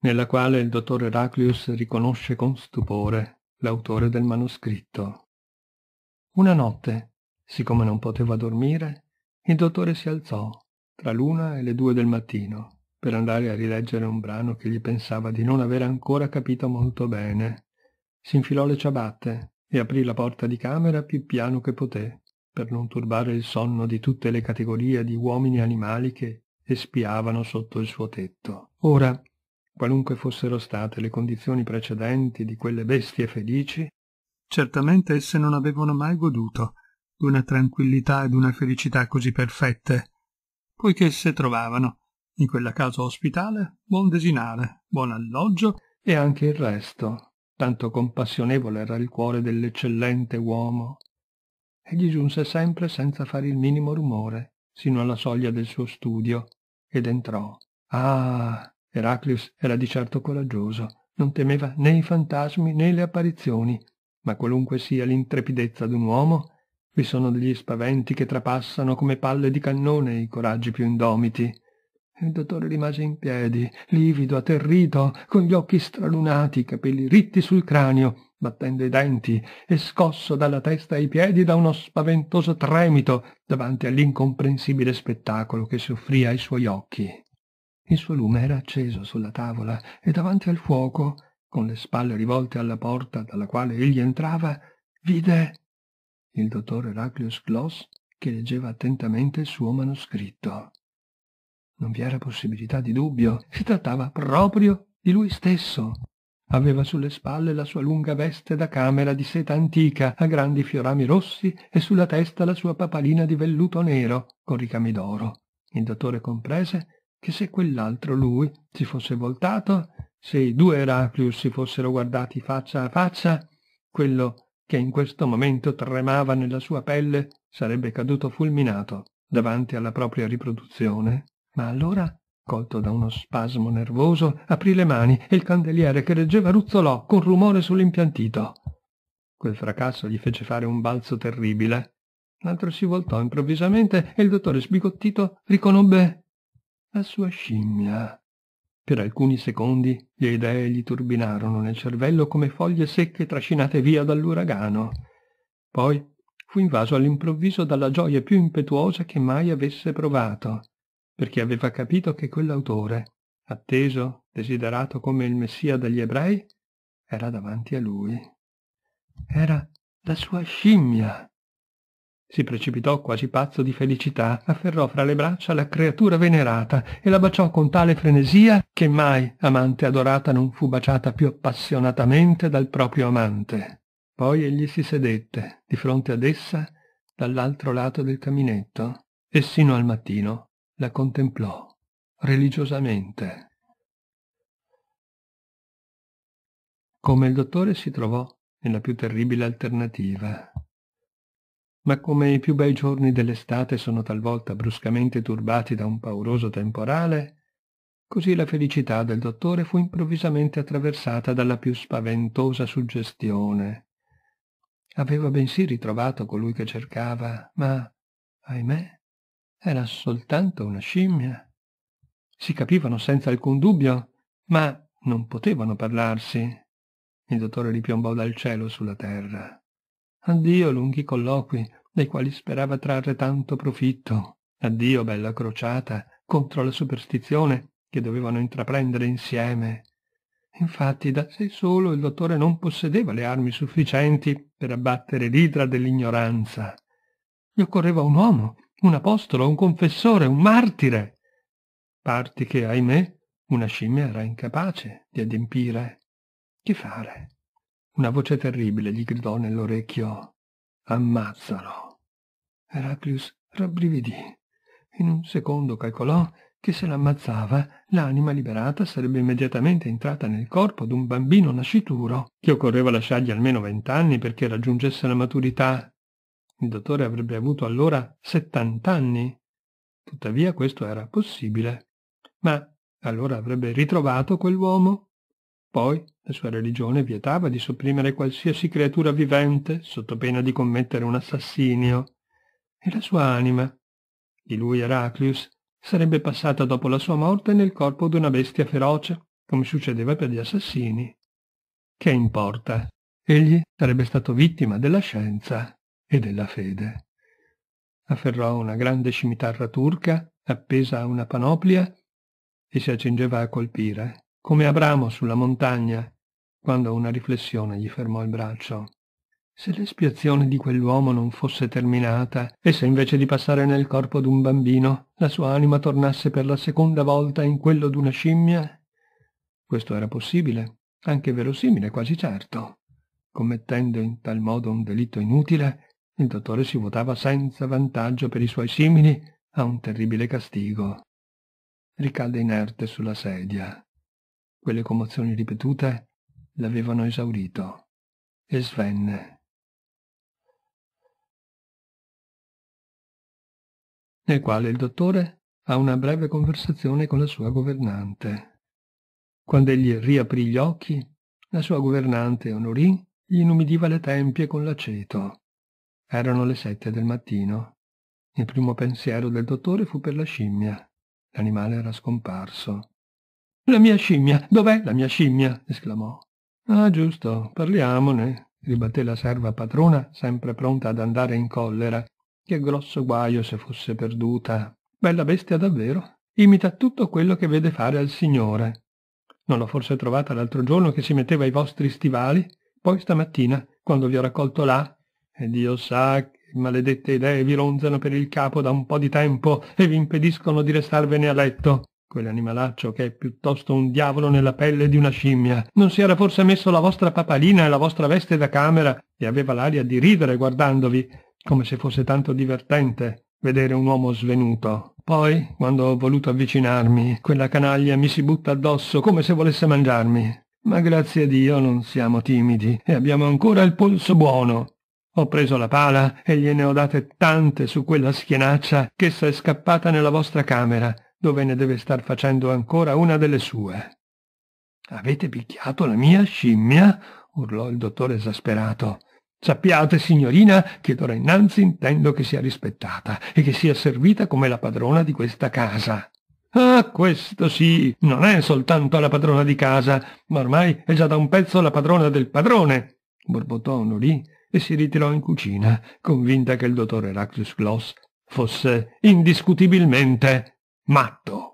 S1: Nella quale il dottor Heraclius riconosce con stupore l'autore del manoscritto. Una notte, siccome non poteva dormire, il dottore si alzò tra l'una e le due del mattino, per andare a rileggere un brano che gli pensava di non aver ancora capito molto bene. S'infilò le ciabatte e aprì la porta di camera più piano che poté, per non turbare il sonno di tutte le categorie di uomini e animali che espiavano sotto il suo tetto. Ora, qualunque fossero state le condizioni precedenti di quelle bestie felici, certamente esse non avevano mai goduto d'una tranquillità e d'una felicità così perfette poiché se trovavano, in quella casa ospitale, buon desinare, buon alloggio e anche il resto, tanto compassionevole era il cuore dell'eccellente uomo. Egli giunse sempre senza fare il minimo rumore, sino alla soglia del suo studio, ed entrò. Ah, Heraclius era di certo coraggioso, non temeva né i fantasmi né le apparizioni, ma qualunque sia l'intrepidezza d'un uomo, vi sono degli spaventi che trapassano come palle di cannone i coraggi più indomiti. Il dottore rimase in piedi, livido, atterrito, con gli occhi stralunati, i capelli ritti sul cranio, battendo i denti e scosso dalla testa ai piedi da uno spaventoso tremito davanti all'incomprensibile spettacolo che si offrì ai suoi occhi. Il suo lume era acceso sulla tavola e davanti al fuoco, con le spalle rivolte alla porta dalla quale egli entrava, vide il dottor Heraclius Gloss che leggeva attentamente il suo manoscritto. Non vi era possibilità di dubbio, si trattava proprio di lui stesso. Aveva sulle spalle la sua lunga veste da camera di seta antica, a grandi fiorami rossi, e sulla testa la sua papalina di velluto nero, con ricami d'oro. Il dottore comprese che se quell'altro lui si fosse voltato, se i due Heraclius si fossero guardati faccia a faccia, quello che in questo momento tremava nella sua pelle, sarebbe caduto fulminato davanti alla propria riproduzione. Ma allora, colto da uno spasmo nervoso, aprì le mani e il candeliere che reggeva ruzzolò con rumore sull'impiantito. Quel fracasso gli fece fare un balzo terribile. L'altro si voltò improvvisamente e il dottore sbigottito riconobbe la sua scimmia. Per alcuni secondi le idee gli turbinarono nel cervello come foglie secche trascinate via dall'uragano. Poi fu invaso all'improvviso dalla gioia più impetuosa che mai avesse provato, perché aveva capito che quell'autore, atteso, desiderato come il Messia degli ebrei, era davanti a lui. Era la sua scimmia, si precipitò quasi pazzo di felicità, afferrò fra le braccia la creatura venerata e la baciò con tale frenesia che mai amante adorata non fu baciata più appassionatamente dal proprio amante. Poi egli si sedette, di fronte ad essa, dall'altro lato del caminetto, e sino al mattino la contemplò religiosamente. Come il dottore si trovò nella più terribile alternativa, ma come i più bei giorni dell'estate sono talvolta bruscamente turbati da un pauroso temporale, così la felicità del dottore fu improvvisamente attraversata dalla più spaventosa suggestione. Aveva bensì ritrovato colui che cercava, ma, ahimè, era soltanto una scimmia. Si capivano senza alcun dubbio, ma non potevano parlarsi. Il dottore ripiombò dal cielo sulla terra addio lunghi colloqui, dai quali sperava trarre tanto profitto, addio bella crociata contro la superstizione che dovevano intraprendere insieme. Infatti da sé solo il dottore non possedeva le armi sufficienti per abbattere l'idra dell'ignoranza. Gli occorreva un uomo, un apostolo, un confessore, un martire. Parti che, ahimè, una scimmia era incapace di adempiere. Che fare? Una voce terribile gli gridò nell'orecchio «Ammazzalo!». Heraclius rabbrividì. In un secondo calcolò che se l'ammazzava l'anima liberata sarebbe immediatamente entrata nel corpo d'un bambino nascituro, che occorreva lasciargli almeno vent'anni perché raggiungesse la maturità. Il dottore avrebbe avuto allora settant'anni. Tuttavia questo era possibile. Ma allora avrebbe ritrovato quell'uomo? Poi la sua religione vietava di sopprimere qualsiasi creatura vivente sotto pena di commettere un assassinio, e la sua anima, di lui Heraclius, sarebbe passata dopo la sua morte nel corpo di una bestia feroce, come succedeva per gli assassini. Che importa? Egli sarebbe stato vittima della scienza e della fede. Afferrò una grande scimitarra turca appesa a una panoplia e si accingeva a colpire come Abramo sulla montagna, quando una riflessione gli fermò il braccio. Se l'espiazione di quell'uomo non fosse terminata, e se invece di passare nel corpo d'un bambino, la sua anima tornasse per la seconda volta in quello d'una scimmia? Questo era possibile, anche verosimile, quasi certo. Commettendo in tal modo un delitto inutile, il dottore si votava senza vantaggio per i suoi simili a un terribile castigo. Ricadde inerte sulla sedia. Quelle commozioni ripetute l'avevano esaurito e svenne. Nel quale il dottore ha una breve conversazione con la sua governante. Quando egli riaprì gli occhi, la sua governante Honorine gli inumidiva le tempie con l'aceto. Erano le sette del mattino. Il primo pensiero del dottore fu per la scimmia. L'animale era scomparso. La mia scimmia, dov'è la mia scimmia? esclamò. Ah, giusto, parliamone, ribatté la serva padrona, sempre pronta ad andare in collera. Che grosso guaio se fosse perduta. Bella bestia davvero. Imita tutto quello che vede fare al signore. Non l'ho forse trovata l'altro giorno che si metteva ai vostri stivali? Poi stamattina, quando vi ho raccolto là, e Dio sa che maledette idee vi ronzano per il capo da un po' di tempo e vi impediscono di restarvene a letto quell'animalaccio che è piuttosto un diavolo nella pelle di una scimmia. Non si era forse messo la vostra papalina e la vostra veste da camera e aveva l'aria di ridere guardandovi, come se fosse tanto divertente vedere un uomo svenuto. Poi, quando ho voluto avvicinarmi, quella canaglia mi si butta addosso come se volesse mangiarmi. Ma grazie a Dio non siamo timidi e abbiamo ancora il polso buono. Ho preso la pala e gliene ho date tante su quella schienaccia che essa è scappata nella vostra camera dove ne deve star facendo ancora una delle sue. Avete picchiato la mia scimmia? urlò il dottore esasperato. Sappiate, signorina, che d'ora innanzi intendo che sia rispettata e che sia servita come la padrona di questa casa. Ah, questo sì, non è soltanto la padrona di casa, ma ormai è già da un pezzo la padrona del padrone, borbottò Nolì e si ritirò in cucina, convinta che il dottore Eraclius Gloss fosse indiscutibilmente matto.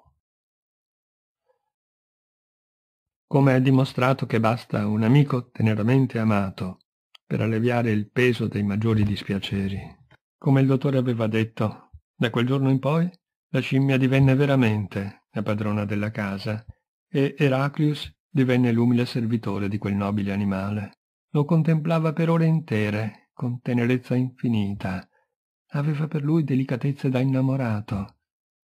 S1: Come è dimostrato che basta un amico teneramente amato per alleviare il peso dei maggiori dispiaceri. Come il dottore aveva detto, da quel giorno in poi la scimmia divenne veramente la padrona della casa e Heraclius divenne l'umile servitore di quel nobile animale. Lo contemplava per ore intere, con tenerezza infinita. Aveva per lui delicatezze da innamorato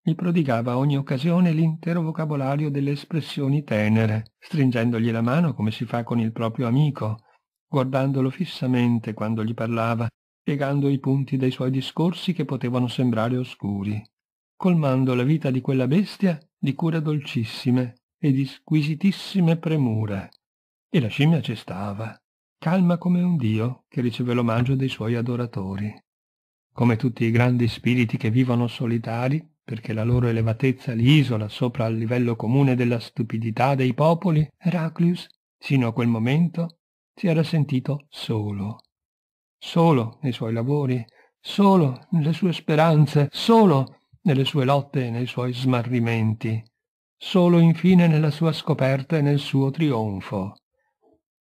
S1: gli prodigava a ogni occasione l'intero vocabolario delle espressioni tenere, stringendogli la mano come si fa con il proprio amico, guardandolo fissamente quando gli parlava, piegando i punti dei suoi discorsi che potevano sembrare oscuri, colmando la vita di quella bestia di cure dolcissime e di squisitissime premure. E la scimmia cestava, calma come un dio che riceve l'omaggio dei suoi adoratori. Come tutti i grandi spiriti che vivono solitari, perché la loro elevatezza li isola sopra al livello comune della stupidità dei popoli, Heraclius, sino a quel momento, si era sentito solo. Solo nei suoi lavori, solo nelle sue speranze, solo nelle sue lotte e nei suoi smarrimenti, solo infine nella sua scoperta e nel suo trionfo.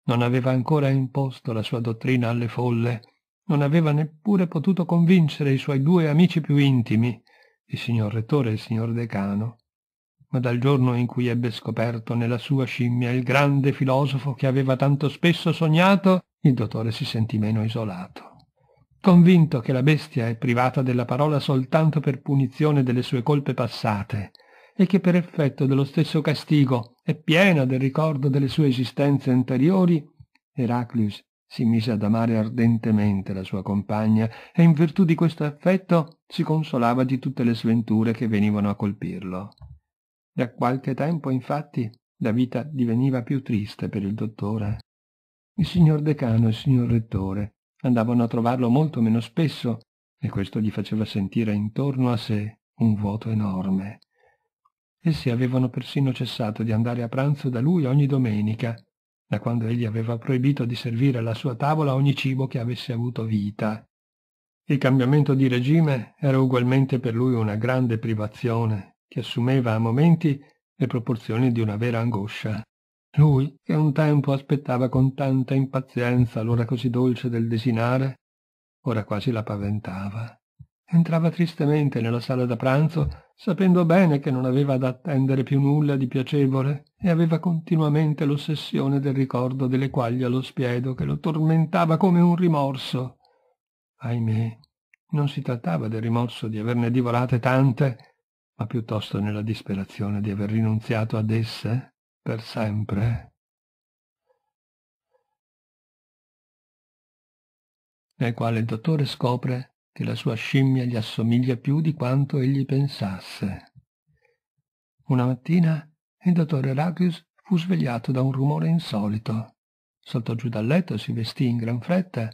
S1: Non aveva ancora imposto la sua dottrina alle folle, non aveva neppure potuto convincere i suoi due amici più intimi, il signor rettore e il signor decano, ma dal giorno in cui ebbe scoperto nella sua scimmia il grande filosofo che aveva tanto spesso sognato, il dottore si sentì meno isolato. Convinto che la bestia è privata della parola soltanto per punizione delle sue colpe passate e che per effetto dello stesso castigo è piena del ricordo delle sue esistenze anteriori, Heraclius si mise ad amare ardentemente la sua compagna e in virtù di questo affetto si consolava di tutte le sventure che venivano a colpirlo. Da qualche tempo, infatti, la vita diveniva più triste per il dottore. Il signor decano e il signor rettore andavano a trovarlo molto meno spesso e questo gli faceva sentire intorno a sé un vuoto enorme. Essi avevano persino cessato di andare a pranzo da lui ogni domenica da quando egli aveva proibito di servire alla sua tavola ogni cibo che avesse avuto vita. Il cambiamento di regime era ugualmente per lui una grande privazione, che assumeva a momenti le proporzioni di una vera angoscia. Lui, che un tempo aspettava con tanta impazienza l'ora così dolce del desinare, ora quasi la paventava entrava tristemente nella sala da pranzo, sapendo bene che non aveva da attendere più nulla di piacevole e aveva continuamente l'ossessione del ricordo delle quaglie allo spiedo che lo tormentava come un rimorso. Ahimè, non si trattava del rimorso di averne divorate tante, ma piuttosto nella disperazione di aver rinunziato ad esse per sempre. Nel quale il dottore scopre che la sua scimmia gli assomiglia più di quanto egli pensasse. Una mattina il dottore Heraclius fu svegliato da un rumore insolito. Saltò giù dal letto, si vestì in gran fretta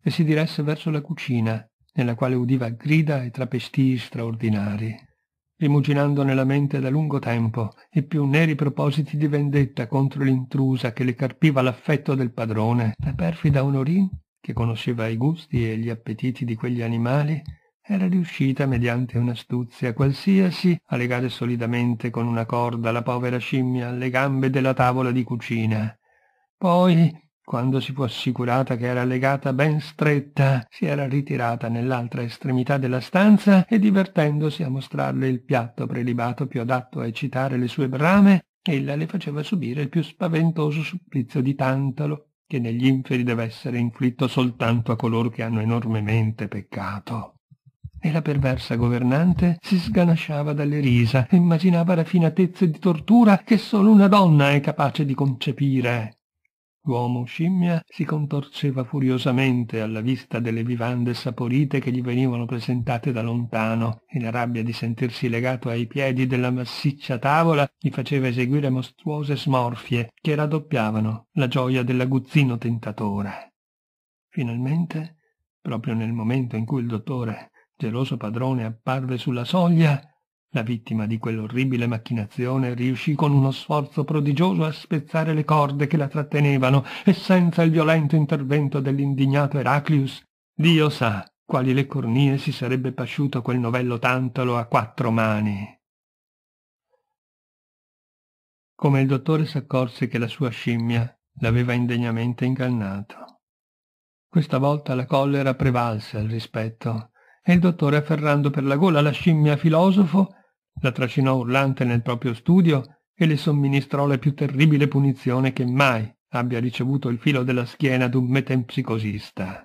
S1: e si diresse verso la cucina, nella quale udiva grida e trapestii straordinari, rimuginando nella mente da lungo tempo i più neri propositi di vendetta contro l'intrusa che le carpiva l'affetto del padrone, la perfida Honorin che conosceva i gusti e gli appetiti di quegli animali, era riuscita mediante un'astuzia qualsiasi a legare solidamente con una corda la povera scimmia alle gambe della tavola di cucina. Poi, quando si fu assicurata che era legata ben stretta, si era ritirata nell'altra estremità della stanza e divertendosi a mostrarle il piatto prelibato più adatto a eccitare le sue brame, ella le faceva subire il più spaventoso supplizio di tantalo che negli inferi deve essere inflitto soltanto a coloro che hanno enormemente peccato. E la perversa governante si sganasciava dalle risa e immaginava raffinatezze di tortura che solo una donna è capace di concepire. L'uomo scimmia si contorceva furiosamente alla vista delle vivande saporite che gli venivano presentate da lontano e la rabbia di sentirsi legato ai piedi della massiccia tavola gli faceva eseguire mostruose smorfie che raddoppiavano la gioia dell'aguzzino tentatore. Finalmente, proprio nel momento in cui il dottore, geloso padrone, apparve sulla soglia, la vittima di quell'orribile macchinazione riuscì con uno sforzo prodigioso a spezzare le corde che la trattenevano e senza il violento intervento dell'indignato Heraclius, Dio sa quali le cornie si sarebbe pasciuto quel novello tantalo a quattro mani. Come il dottore s'accorse che la sua scimmia l'aveva indegnamente ingannato. Questa volta la collera prevalse al rispetto e il dottore afferrando per la gola la scimmia filosofo la trascinò urlante nel proprio studio e le somministrò la più terribile punizione che mai abbia ricevuto il filo della schiena d'un metempsicosista.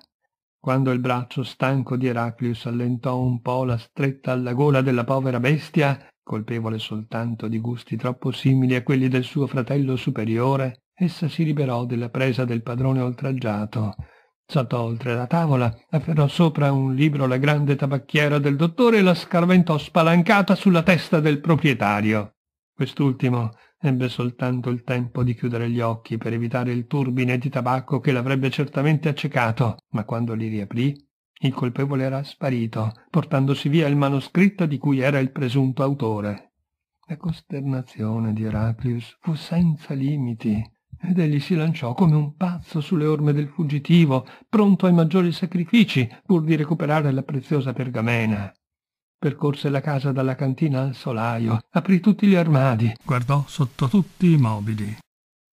S1: Quando il braccio stanco di Heraclius allentò un po' la stretta alla gola della povera bestia, colpevole soltanto di gusti troppo simili a quelli del suo fratello superiore, essa si liberò della presa del padrone oltraggiato Saltò oltre la tavola, afferrò sopra un libro la grande tabacchiera del dottore e la scarventò spalancata sulla testa del proprietario. Quest'ultimo ebbe soltanto il tempo di chiudere gli occhi per evitare il turbine di tabacco che l'avrebbe certamente accecato, ma quando li riaprì il colpevole era sparito, portandosi via il manoscritto di cui era il presunto autore. La costernazione di Heraclius fu senza limiti ed egli si lanciò come un pazzo sulle orme del fuggitivo, pronto ai maggiori sacrifici pur di recuperare la preziosa pergamena. Percorse la casa dalla cantina al solaio, aprì tutti gli armadi, guardò sotto tutti i mobili.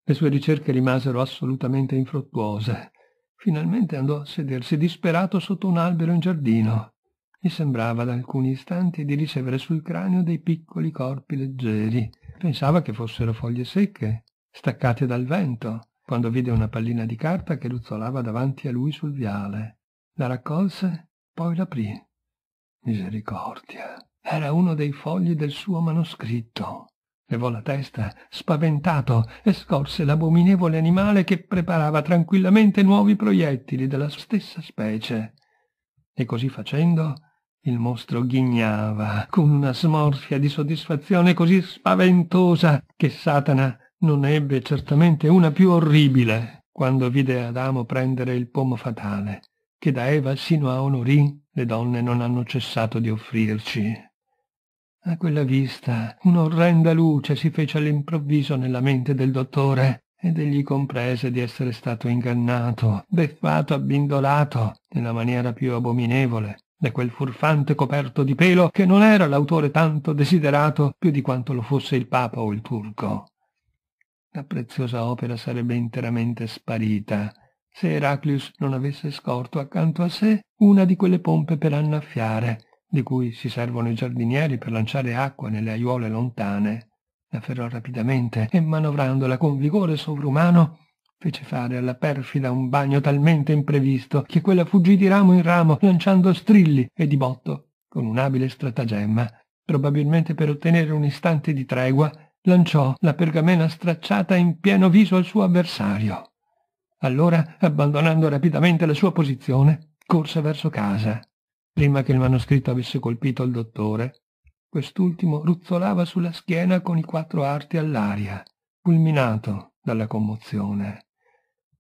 S1: Le sue ricerche rimasero assolutamente infruttuose. Finalmente andò a sedersi disperato sotto un albero in giardino. Gli sembrava da alcuni istanti di ricevere sul cranio dei piccoli corpi leggeri. Pensava che fossero foglie secche, staccate dal vento, quando vide una pallina di carta che ruzzolava davanti a lui sul viale. La raccolse, poi l'aprì. Misericordia! Era uno dei fogli del suo manoscritto. Levò la testa, spaventato, e scorse l'abominevole animale che preparava tranquillamente nuovi proiettili della stessa specie. E così facendo, il mostro ghignava con una smorfia di soddisfazione così spaventosa che Satana non ne ebbe certamente una più orribile quando vide Adamo prendere il pomo fatale, che da Eva sino a Onorì le donne non hanno cessato di offrirci. A quella vista un'orrenda luce si fece all'improvviso nella mente del dottore ed egli comprese di essere stato ingannato, beffato, abbindolato nella maniera più abominevole da quel furfante coperto di pelo che non era l'autore tanto desiderato più di quanto lo fosse il papa o il turco la preziosa opera sarebbe interamente sparita se Heraclius non avesse scorto accanto a sé una di quelle pompe per annaffiare, di cui si servono i giardinieri per lanciare acqua nelle aiuole lontane. L'afferrò rapidamente e manovrandola con vigore sovrumano fece fare alla perfida un bagno talmente imprevisto che quella fuggì di ramo in ramo lanciando strilli e di botto con un abile stratagemma probabilmente per ottenere un istante di tregua lanciò la pergamena stracciata in pieno viso al suo avversario. Allora, abbandonando rapidamente la sua posizione, corse verso casa, prima che il manoscritto avesse colpito il dottore. Quest'ultimo ruzzolava sulla schiena con i quattro arti all'aria, fulminato dalla commozione.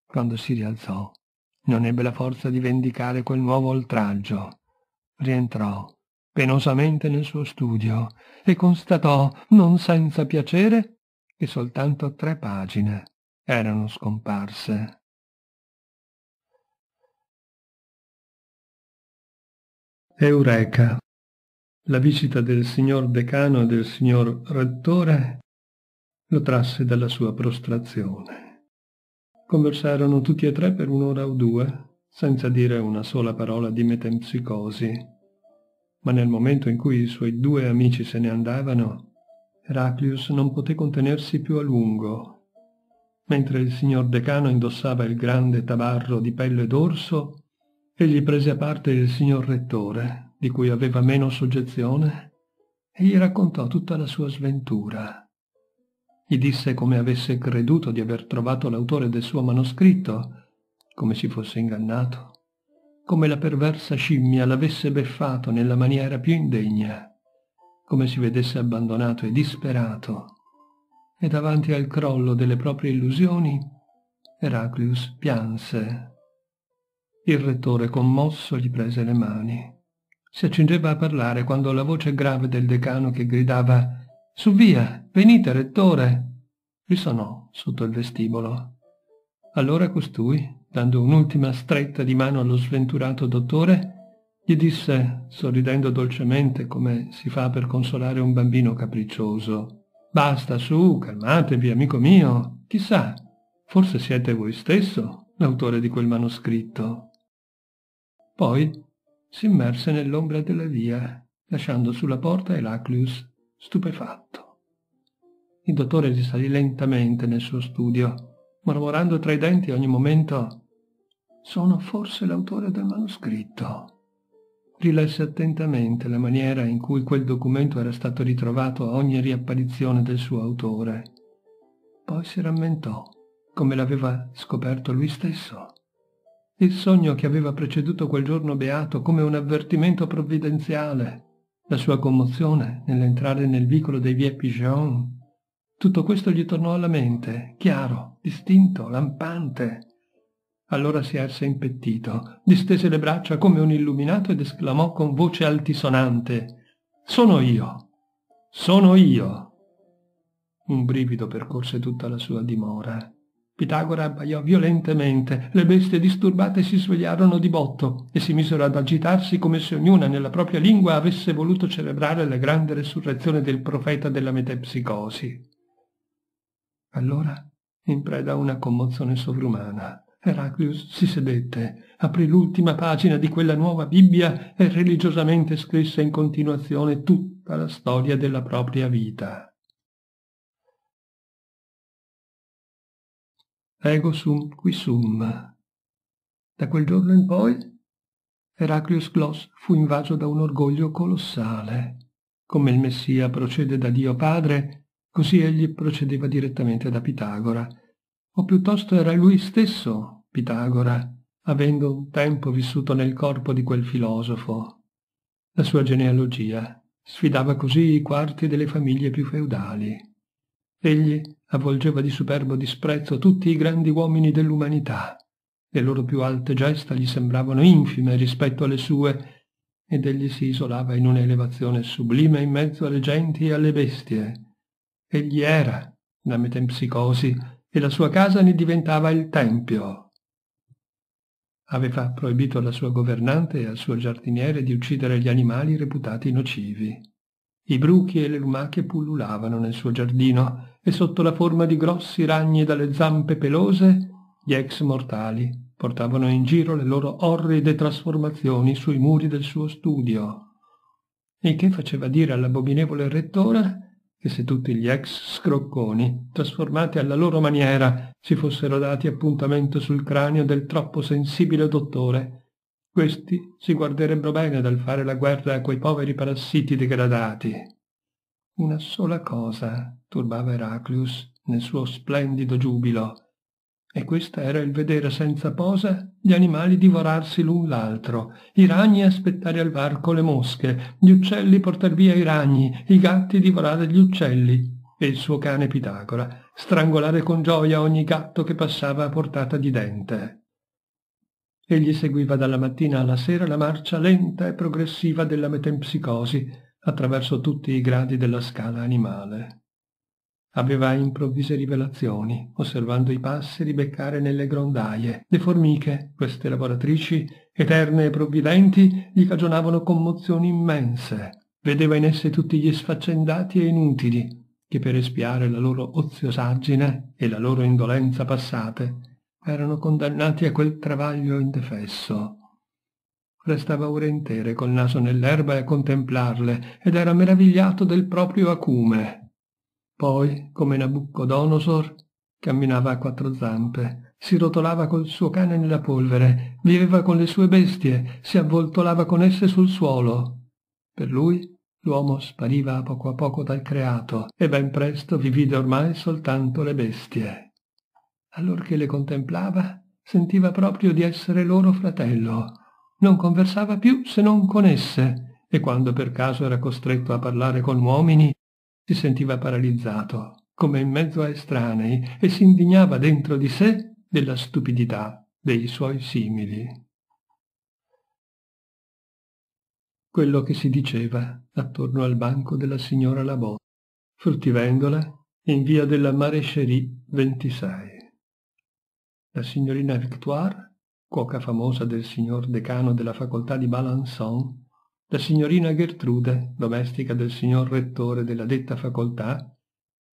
S1: Quando si rialzò, non ebbe la forza di vendicare quel nuovo oltraggio. Rientrò penosamente nel suo studio e constatò, non senza piacere, che soltanto tre pagine erano scomparse. Eureka. La visita del signor decano e del signor rettore lo trasse dalla sua prostrazione. Conversarono tutti e tre per un'ora o due, senza dire una sola parola di metempsicosi ma nel momento in cui i suoi due amici se ne andavano, Heraclius non poté contenersi più a lungo. Mentre il signor decano indossava il grande tabarro di pelle d'orso, egli prese a parte il signor rettore, di cui aveva meno soggezione, e gli raccontò tutta la sua sventura. Gli disse come avesse creduto di aver trovato l'autore del suo manoscritto, come si fosse ingannato, come la perversa scimmia l'avesse beffato nella maniera più indegna, come si vedesse abbandonato e disperato, e davanti al crollo delle proprie illusioni, Heraclius pianse. Il rettore commosso gli prese le mani. Si accingeva a parlare quando la voce grave del decano che gridava «Su via, venite, rettore!» risonò sotto il vestibolo. Allora costui, dando un'ultima stretta di mano allo sventurato dottore, gli disse, sorridendo dolcemente come si fa per consolare un bambino capriccioso, «Basta, su, calmatevi, amico mio. Chissà, forse siete voi stesso l'autore di quel manoscritto». Poi si immerse nell'ombra della via, lasciando sulla porta Elaclius stupefatto. Il dottore risalì lentamente nel suo studio, mormorando tra i denti ogni momento sono forse l'autore del manoscritto. Rilesse attentamente la maniera in cui quel documento era stato ritrovato a ogni riapparizione del suo autore. Poi si rammentò, come l'aveva scoperto lui stesso. Il sogno che aveva preceduto quel giorno beato come un avvertimento provvidenziale, la sua commozione nell'entrare nel vicolo dei Viepi Pigeon, tutto questo gli tornò alla mente, chiaro, distinto, lampante, allora si erse impettito, distese le braccia come un illuminato ed esclamò con voce altisonante «Sono io! Sono io!» Un brivido percorse tutta la sua dimora. Pitagora abbaiò violentemente, le bestie disturbate si svegliarono di botto e si misero ad agitarsi come se ognuna nella propria lingua avesse voluto celebrare la grande resurrezione del profeta della metepsicosi. Allora, in preda a una commozione sovrumana, Heraclius si sedette, aprì l'ultima pagina di quella nuova Bibbia e religiosamente scrisse in continuazione tutta la storia della propria vita. Ego sum qui sum. Da quel giorno in poi Heraclius Gloss fu invaso da un orgoglio colossale. Come il Messia procede da Dio Padre, così egli procedeva direttamente da Pitagora, o piuttosto era lui stesso Pitagora, avendo un tempo vissuto nel corpo di quel filosofo. La sua genealogia sfidava così i quarti delle famiglie più feudali. Egli avvolgeva di superbo disprezzo tutti i grandi uomini dell'umanità. Le loro più alte gesta gli sembravano infime rispetto alle sue ed egli si isolava in un'elevazione sublime in mezzo alle genti e alle bestie. Egli era, la metempsicosi, e la sua casa ne diventava il tempio. Aveva proibito alla sua governante e al suo giardiniere di uccidere gli animali reputati nocivi. I bruchi e le lumache pullulavano nel suo giardino e sotto la forma di grossi ragni dalle zampe pelose gli ex mortali portavano in giro le loro orride trasformazioni sui muri del suo studio, il che faceva dire all'abominevole rettore che se tutti gli ex scrocconi, trasformati alla loro maniera, si fossero dati appuntamento sul cranio del troppo sensibile dottore, questi si guarderebbero bene dal fare la guerra a quei poveri parassiti degradati. Una sola cosa turbava Heraclius nel suo splendido giubilo, e questa era il vedere senza posa gli animali divorarsi l'un l'altro, i ragni aspettare al varco le mosche, gli uccelli portar via i ragni, i gatti divorare gli uccelli, e il suo cane Pitagora strangolare con gioia ogni gatto che passava a portata di dente. Egli seguiva dalla mattina alla sera la marcia lenta e progressiva della metempsicosi attraverso tutti i gradi della scala animale. Aveva improvvise rivelazioni, osservando i passeri beccare nelle grondaie. Le formiche, queste lavoratrici, eterne e provvidenti, gli cagionavano commozioni immense. Vedeva in esse tutti gli sfaccendati e inutili, che per espiare la loro oziosaggine e la loro indolenza passate erano condannati a quel travaglio indefesso. Restava ore intere col naso nell'erba a contemplarle ed era meravigliato del proprio acume, poi, come Nabucodonosor, camminava a quattro zampe, si rotolava col suo cane nella polvere, viveva con le sue bestie, si avvoltolava con esse sul suolo. Per lui l'uomo spariva a poco a poco dal creato e ben presto vi vide ormai soltanto le bestie. Allorché le contemplava, sentiva proprio di essere loro fratello. Non conversava più se non con esse, e quando per caso era costretto a parlare con uomini, si sentiva paralizzato, come in mezzo a estranei, e si indignava dentro di sé della stupidità dei suoi simili. Quello che si diceva attorno al banco della signora Labò, fruttivendola in via della Marescerie 26. La signorina Victoire, cuoca famosa del signor decano della facoltà di Balançon, la signorina Gertrude, domestica del signor Rettore della detta facoltà,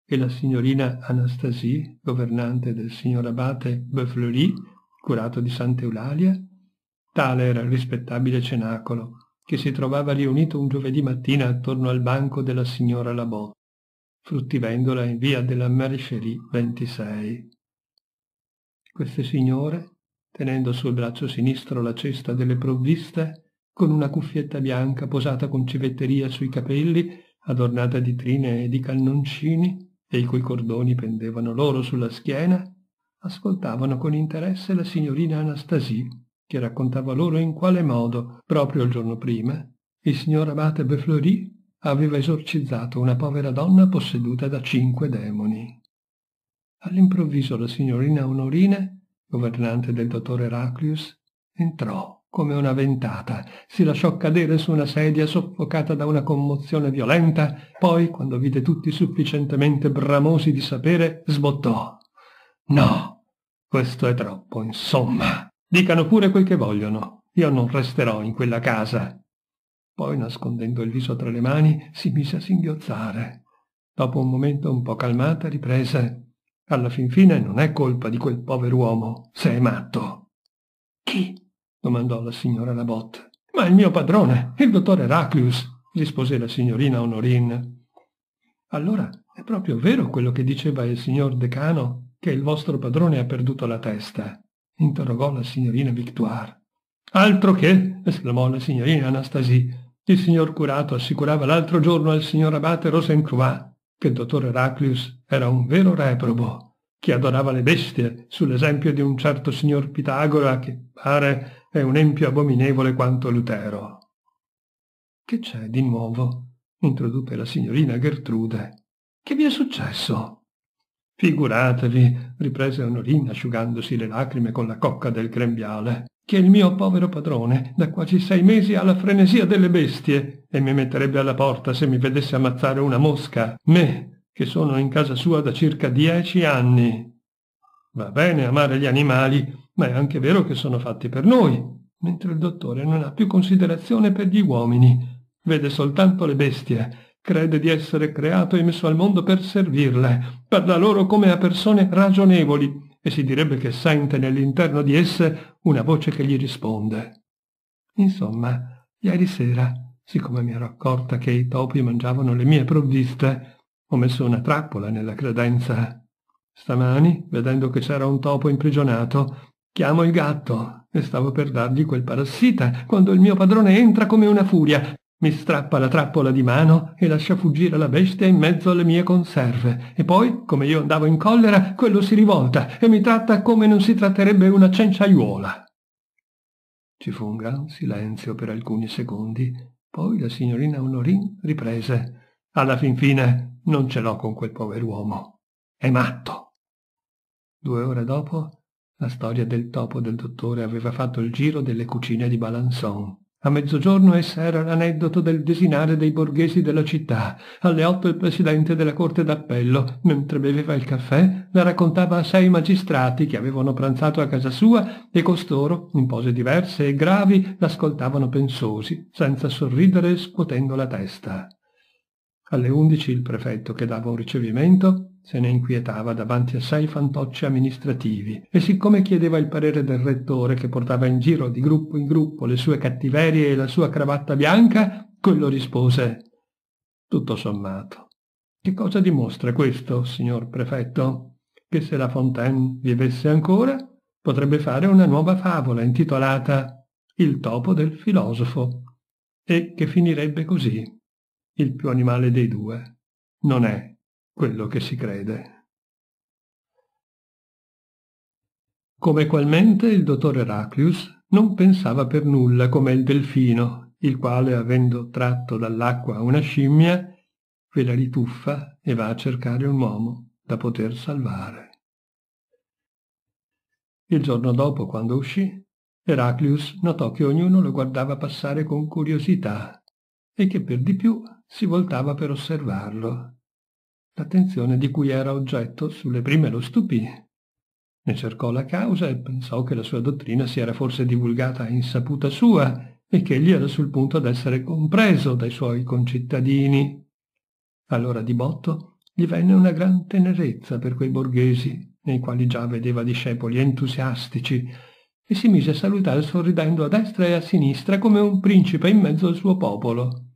S1: e la signorina Anastasie, governante del signor Abate Beuffleury, curato di Sant'Eulalia, tale era il rispettabile cenacolo, che si trovava riunito un giovedì mattina attorno al banco della signora Labò, fruttivendola in via della Maréchali 26. Queste signore, tenendo sul braccio sinistro la cesta delle provviste, con una cuffietta bianca posata con civetteria sui capelli, adornata di trine e di cannoncini, e i cui cordoni pendevano loro sulla schiena, ascoltavano con interesse la signorina Anastasie, che raccontava loro in quale modo, proprio il giorno prima, il signor Abate Befleury aveva esorcizzato una povera donna posseduta da cinque demoni. All'improvviso la signorina Onorina, governante del dottor Heraclius, entrò come una ventata, si lasciò cadere su una sedia soffocata da una commozione violenta, poi, quando vide tutti sufficientemente bramosi di sapere, sbottò. No, questo è troppo, insomma. Dicano pure quel che vogliono. Io non resterò in quella casa. Poi, nascondendo il viso tra le mani, si mise a singhiozzare. Dopo un momento un po' calmata, riprese. Alla fin fine non è colpa di quel povero uomo, se è matto. Chi? domandò la signora Labotte. Ma il mio padrone, il dottor Heraclius, rispose la signorina Onorin. Allora è proprio vero quello che diceva il signor decano, che il vostro padrone ha perduto la testa? interrogò la signorina Victoire. Altro che, esclamò la signorina Anastasie, il signor curato assicurava l'altro giorno al signor abate Rosencroix che il dottor Heraclius era un vero reprobo, che adorava le bestie, sull'esempio di un certo signor Pitagora che, pare, è un empio abominevole quanto Lutero. Che c'è di nuovo? introduppe la signorina Gertrude. Che vi è successo? Figuratevi, riprese Onorina asciugandosi le lacrime con la cocca del grembiale, che il mio povero padrone da quasi sei mesi ha la frenesia delle bestie e mi metterebbe alla porta se mi vedesse ammazzare una mosca, me, che sono in casa sua da circa dieci anni. Va bene amare gli animali, ma è anche vero che sono fatti per noi, mentre il dottore non ha più considerazione per gli uomini, vede soltanto le bestie, crede di essere creato e messo al mondo per servirle, parla loro come a persone ragionevoli e si direbbe che sente nell'interno di esse una voce che gli risponde. Insomma, ieri sera, siccome mi ero accorta che i topi mangiavano le mie provviste, ho messo una trappola nella credenza. Stamani, vedendo che c'era un topo imprigionato, Chiamo il gatto e stavo per dargli quel parassita quando il mio padrone entra come una furia, mi strappa la trappola di mano e lascia fuggire la bestia in mezzo alle mie conserve. E poi, come io andavo in collera, quello si rivolta e mi tratta come non si tratterebbe una cenciaiuola. Ci fu un gran silenzio per alcuni secondi. Poi la signorina Honorin riprese. Alla fin fine non ce l'ho con quel pover'uomo. È matto. Due ore dopo la storia del topo del dottore aveva fatto il giro delle cucine di Balançon. A mezzogiorno essa era l'aneddoto del desinare dei borghesi della città. Alle otto il presidente della corte d'appello, mentre beveva il caffè, la raccontava a sei magistrati che avevano pranzato a casa sua e costoro, in pose diverse e gravi, l'ascoltavano pensosi, senza sorridere e scuotendo la testa. Alle undici il prefetto, che dava un ricevimento, se ne inquietava davanti a sei fantocci amministrativi e siccome chiedeva il parere del rettore che portava in giro di gruppo in gruppo le sue cattiverie e la sua cravatta bianca, quello rispose tutto sommato. Che cosa dimostra questo, signor prefetto? Che se la Fontaine vivesse ancora, potrebbe fare una nuova favola intitolata Il topo del filosofo e che finirebbe così il più animale dei due, non è quello che si crede. Come qualmente il dottor Heraclius non pensava per nulla come il delfino, il quale, avendo tratto dall'acqua una scimmia, ve la rituffa e va a cercare un uomo da poter salvare. Il giorno dopo, quando uscì, Heraclius notò che ognuno lo guardava passare con curiosità e che per di più si voltava per osservarlo. L'attenzione di cui era oggetto sulle prime lo stupì. Ne cercò la causa e pensò che la sua dottrina si era forse divulgata a insaputa sua e che egli era sul punto d'essere compreso dai suoi concittadini. Allora di botto gli venne una gran tenerezza per quei borghesi, nei quali già vedeva discepoli entusiastici, e si mise a salutare sorridendo a destra e a sinistra come un principe in mezzo al suo popolo.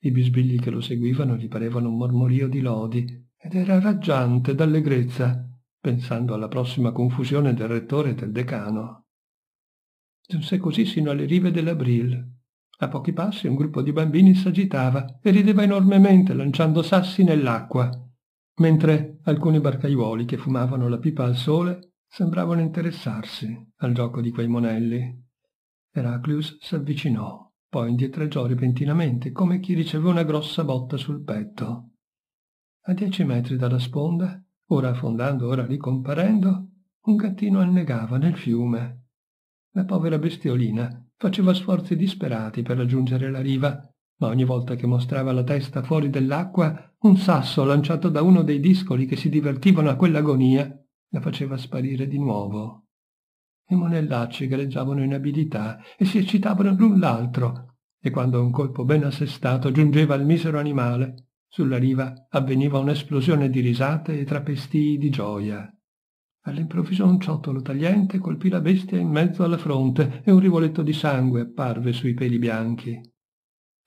S1: I bisbigli che lo seguivano gli parevano un mormorio di lodi ed era raggiante d'allegrezza, pensando alla prossima confusione del rettore e del decano. Giunse così sino alle rive dell'Abril. A pochi passi un gruppo di bambini s'agitava e rideva enormemente lanciando sassi nell'acqua, mentre alcuni barcaiuoli che fumavano la pipa al sole sembravano interessarsi al gioco di quei monelli. Heraclius s'avvicinò poi indietreggiò repentinamente come chi riceve una grossa botta sul petto. A dieci metri dalla sponda, ora affondando, ora ricomparendo, un gattino annegava nel fiume. La povera bestiolina faceva sforzi disperati per raggiungere la riva, ma ogni volta che mostrava la testa fuori dell'acqua, un sasso lanciato da uno dei discoli che si divertivano a quell'agonia la faceva sparire di nuovo i monellacci gareggiavano in abilità e si eccitavano l'un l'altro, e quando un colpo ben assestato giungeva al misero animale, sulla riva avveniva un'esplosione di risate e trapestii di gioia. All'improvviso un ciottolo tagliente colpì la bestia in mezzo alla fronte e un rivoletto di sangue apparve sui peli bianchi.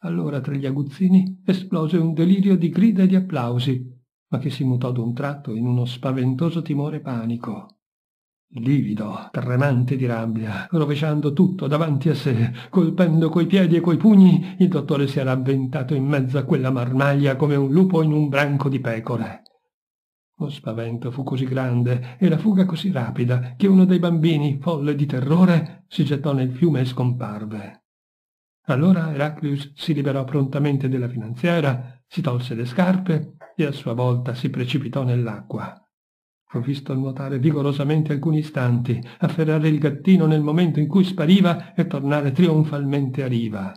S1: Allora tra gli aguzzini esplose un delirio di grida e di applausi, ma che si mutò d'un tratto in uno spaventoso timore panico livido, tremante di rabbia, rovesciando tutto davanti a sé, colpendo coi piedi e coi pugni, il dottore si era avventato in mezzo a quella marmaglia come un lupo in un branco di pecore. Lo spavento fu così grande e la fuga così rapida che uno dei bambini, folle di terrore, si gettò nel fiume e scomparve. Allora Heraclius si liberò prontamente della finanziera, si tolse le scarpe e a sua volta si precipitò nell'acqua. Ho visto nuotare vigorosamente alcuni istanti, afferrare il gattino nel momento in cui spariva e tornare trionfalmente a riva.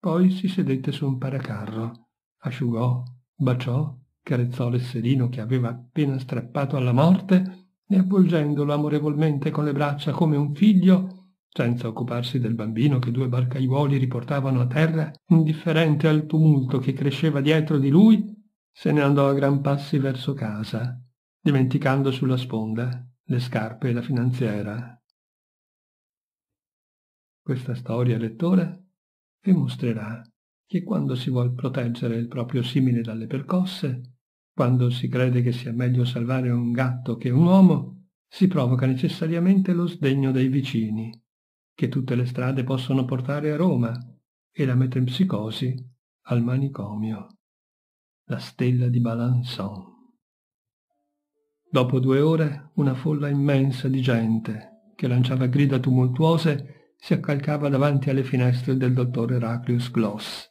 S1: Poi si sedette su un paracarro, asciugò, baciò, carezzò l'esserino che aveva appena strappato alla morte e avvolgendolo amorevolmente con le braccia come un figlio, senza occuparsi del bambino che due barcaiuoli riportavano a terra, indifferente al tumulto che cresceva dietro di lui, se ne andò a gran passi verso casa, dimenticando sulla sponda le scarpe e la finanziera. Questa storia, lettore, vi mostrerà che quando si vuol proteggere il proprio simile dalle percosse, quando si crede che sia meglio salvare un gatto che un uomo, si provoca necessariamente lo sdegno dei vicini, che tutte le strade possono portare a Roma, e la metempsicosi al manicomio. La stella di Balançon. Dopo due ore una folla immensa di gente, che lanciava grida tumultuose, si accalcava davanti alle finestre del dottor Heraclius Gloss.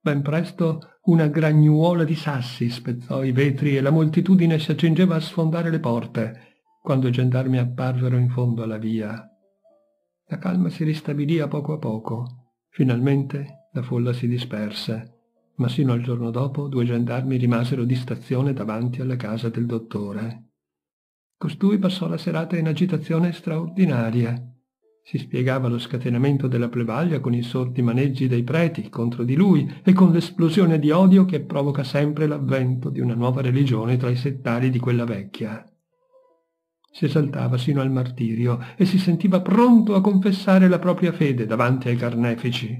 S1: Ben presto una gragnuola di sassi spezzò i vetri e la moltitudine si accingeva a sfondare le porte, quando i gendarmi apparvero in fondo alla via. La calma si ristabilì a poco a poco. Finalmente la folla si disperse, ma sino al giorno dopo due gendarmi rimasero di stazione davanti alla casa del dottore. Costui passò la serata in agitazione straordinaria. Si spiegava lo scatenamento della plebaglia con i sorti maneggi dei preti contro di lui e con l'esplosione di odio che provoca sempre l'avvento di una nuova religione tra i settari di quella vecchia. Si esaltava sino al martirio e si sentiva pronto a confessare la propria fede davanti ai carnefici.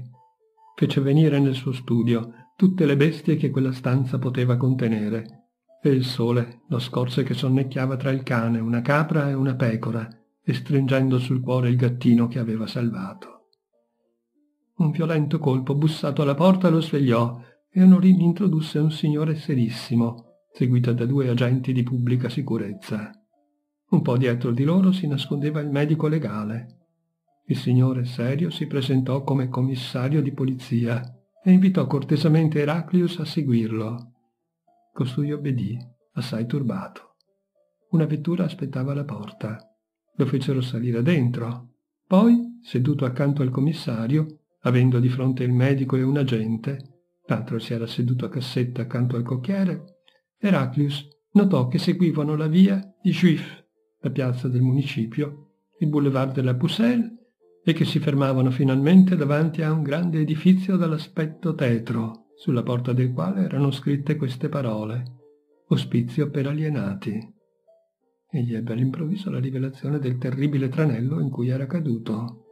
S1: Fece venire nel suo studio tutte le bestie che quella stanza poteva contenere e il sole lo scorse che sonnecchiava tra il cane, una capra e una pecora, e stringendo sul cuore il gattino che aveva salvato. Un violento colpo bussato alla porta lo svegliò e Onorini introdusse un signore serissimo, seguito da due agenti di pubblica sicurezza. Un po' dietro di loro si nascondeva il medico legale. Il signore serio si presentò come commissario di polizia e invitò cortesemente Heraclius a seguirlo costui obbedì, assai turbato. Una vettura aspettava la porta. Lo fecero salire dentro. Poi, seduto accanto al commissario, avendo di fronte il medico e un agente, l'altro si era seduto a cassetta accanto al cocchiere, Heraclius notò che seguivano la via di Juif, la piazza del municipio, il boulevard della Pucelle e che si fermavano finalmente davanti a un grande edifizio dall'aspetto tetro, sulla porta del quale erano scritte queste parole «Ospizio per alienati». Egli ebbe all'improvviso la rivelazione del terribile tranello in cui era caduto.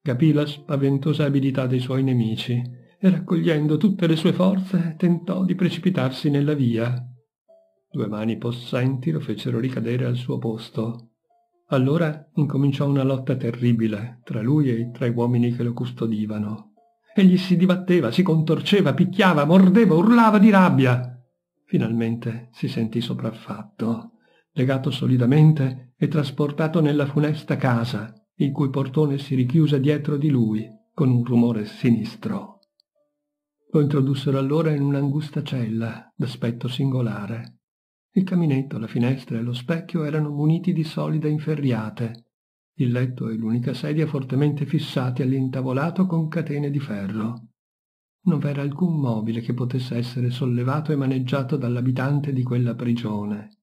S1: Capì la spaventosa abilità dei suoi nemici e raccogliendo tutte le sue forze tentò di precipitarsi nella via. Due mani possenti lo fecero ricadere al suo posto. Allora incominciò una lotta terribile tra lui e i tre uomini che lo custodivano. Egli si dibatteva, si contorceva, picchiava, mordeva, urlava di rabbia. Finalmente si sentì sopraffatto, legato solidamente e trasportato nella funesta casa, il cui portone si richiuse dietro di lui con un rumore sinistro. Lo introdussero allora in un'angusta cella d'aspetto singolare. Il caminetto, la finestra e lo specchio erano muniti di solide inferriate, il letto e l'unica sedia fortemente fissati all'intavolato con catene di ferro. Non v'era alcun mobile che potesse essere sollevato e maneggiato dall'abitante di quella prigione.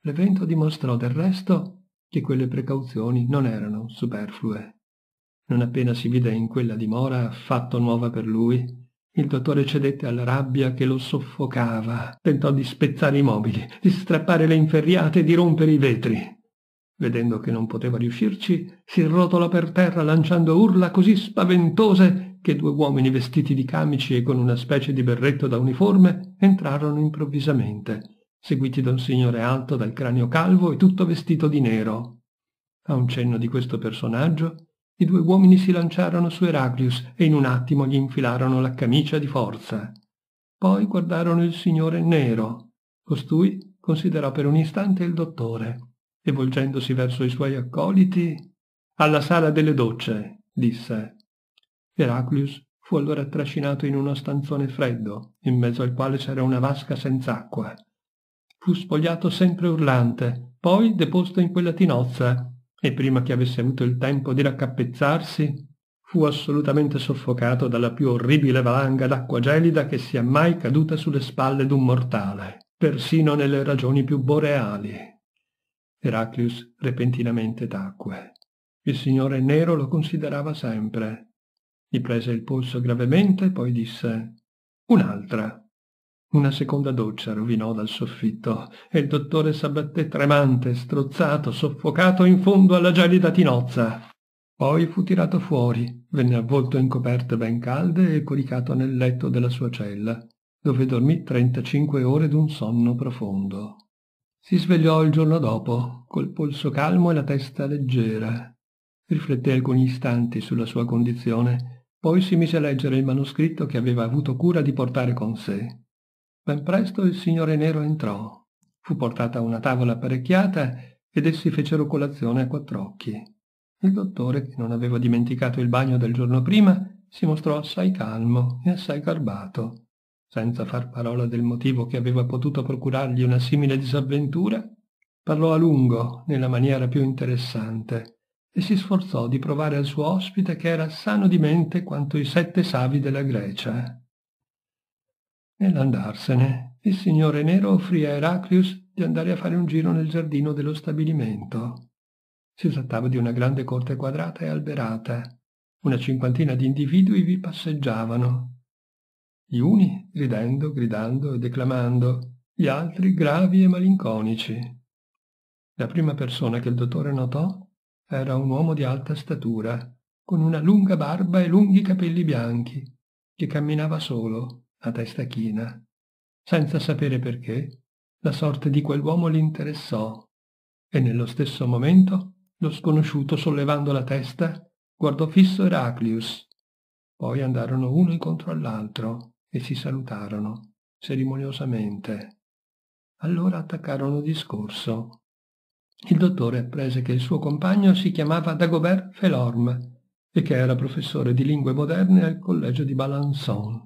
S1: L'evento dimostrò del resto che quelle precauzioni non erano superflue. Non appena si vide in quella dimora affatto nuova per lui, il dottore cedette alla rabbia che lo soffocava, tentò di spezzare i mobili, di strappare le inferriate e di rompere i vetri. Vedendo che non poteva riuscirci, si rotola per terra lanciando urla così spaventose che due uomini vestiti di camici e con una specie di berretto da uniforme entrarono improvvisamente, seguiti da un signore alto dal cranio calvo e tutto vestito di nero. A un cenno di questo personaggio, i due uomini si lanciarono su Heraclius e in un attimo gli infilarono la camicia di forza. Poi guardarono il signore nero. Costui considerò per un istante il dottore e volgendosi verso i suoi accoliti, alla sala delle docce, disse. Heraclius fu allora trascinato in uno stanzone freddo, in mezzo al quale c'era una vasca senz'acqua. Fu spogliato sempre urlante, poi deposto in quella tinozza, e prima che avesse avuto il tempo di raccapezzarsi, fu assolutamente soffocato dalla più orribile valanga d'acqua gelida che sia mai caduta sulle spalle d'un mortale, persino nelle ragioni più boreali. Heraclius repentinamente tacque. Il signore Nero lo considerava sempre. Gli prese il polso gravemente e poi disse «Un'altra». Una seconda doccia rovinò dal soffitto e il dottore s'abbatté tremante, strozzato, soffocato in fondo alla gelida tinozza. Poi fu tirato fuori, venne avvolto in coperte ben calde e coricato nel letto della sua cella, dove dormì 35 ore d'un sonno profondo. Si svegliò il giorno dopo, col polso calmo e la testa leggera. Rifletté alcuni istanti sulla sua condizione, poi si mise a leggere il manoscritto che aveva avuto cura di portare con sé. Ben presto il signore nero entrò. Fu portata una tavola apparecchiata ed essi fecero colazione a quattro occhi. Il dottore, che non aveva dimenticato il bagno del giorno prima, si mostrò assai calmo e assai garbato senza far parola del motivo che aveva potuto procurargli una simile disavventura, parlò a lungo nella maniera più interessante e si sforzò di provare al suo ospite che era sano di mente quanto i sette savi della Grecia. Nell'andarsene, il signore Nero offrì a Heraclius di andare a fare un giro nel giardino dello stabilimento. Si trattava di una grande corte quadrata e alberata. Una cinquantina di individui vi passeggiavano, gli uni ridendo, gridando e declamando, gli altri gravi e malinconici. La prima persona che il dottore notò era un uomo di alta statura, con una lunga barba e lunghi capelli bianchi, che camminava solo, a testa china. Senza sapere perché, la sorte di quell'uomo l'interessò e nello stesso momento lo sconosciuto, sollevando la testa, guardò fisso Heraclius. Poi andarono uno incontro all'altro e si salutarono cerimoniosamente. Allora attaccarono discorso. Il dottore apprese che il suo compagno si chiamava Dagobert Felorme e che era professore di lingue moderne al collegio di Balançon.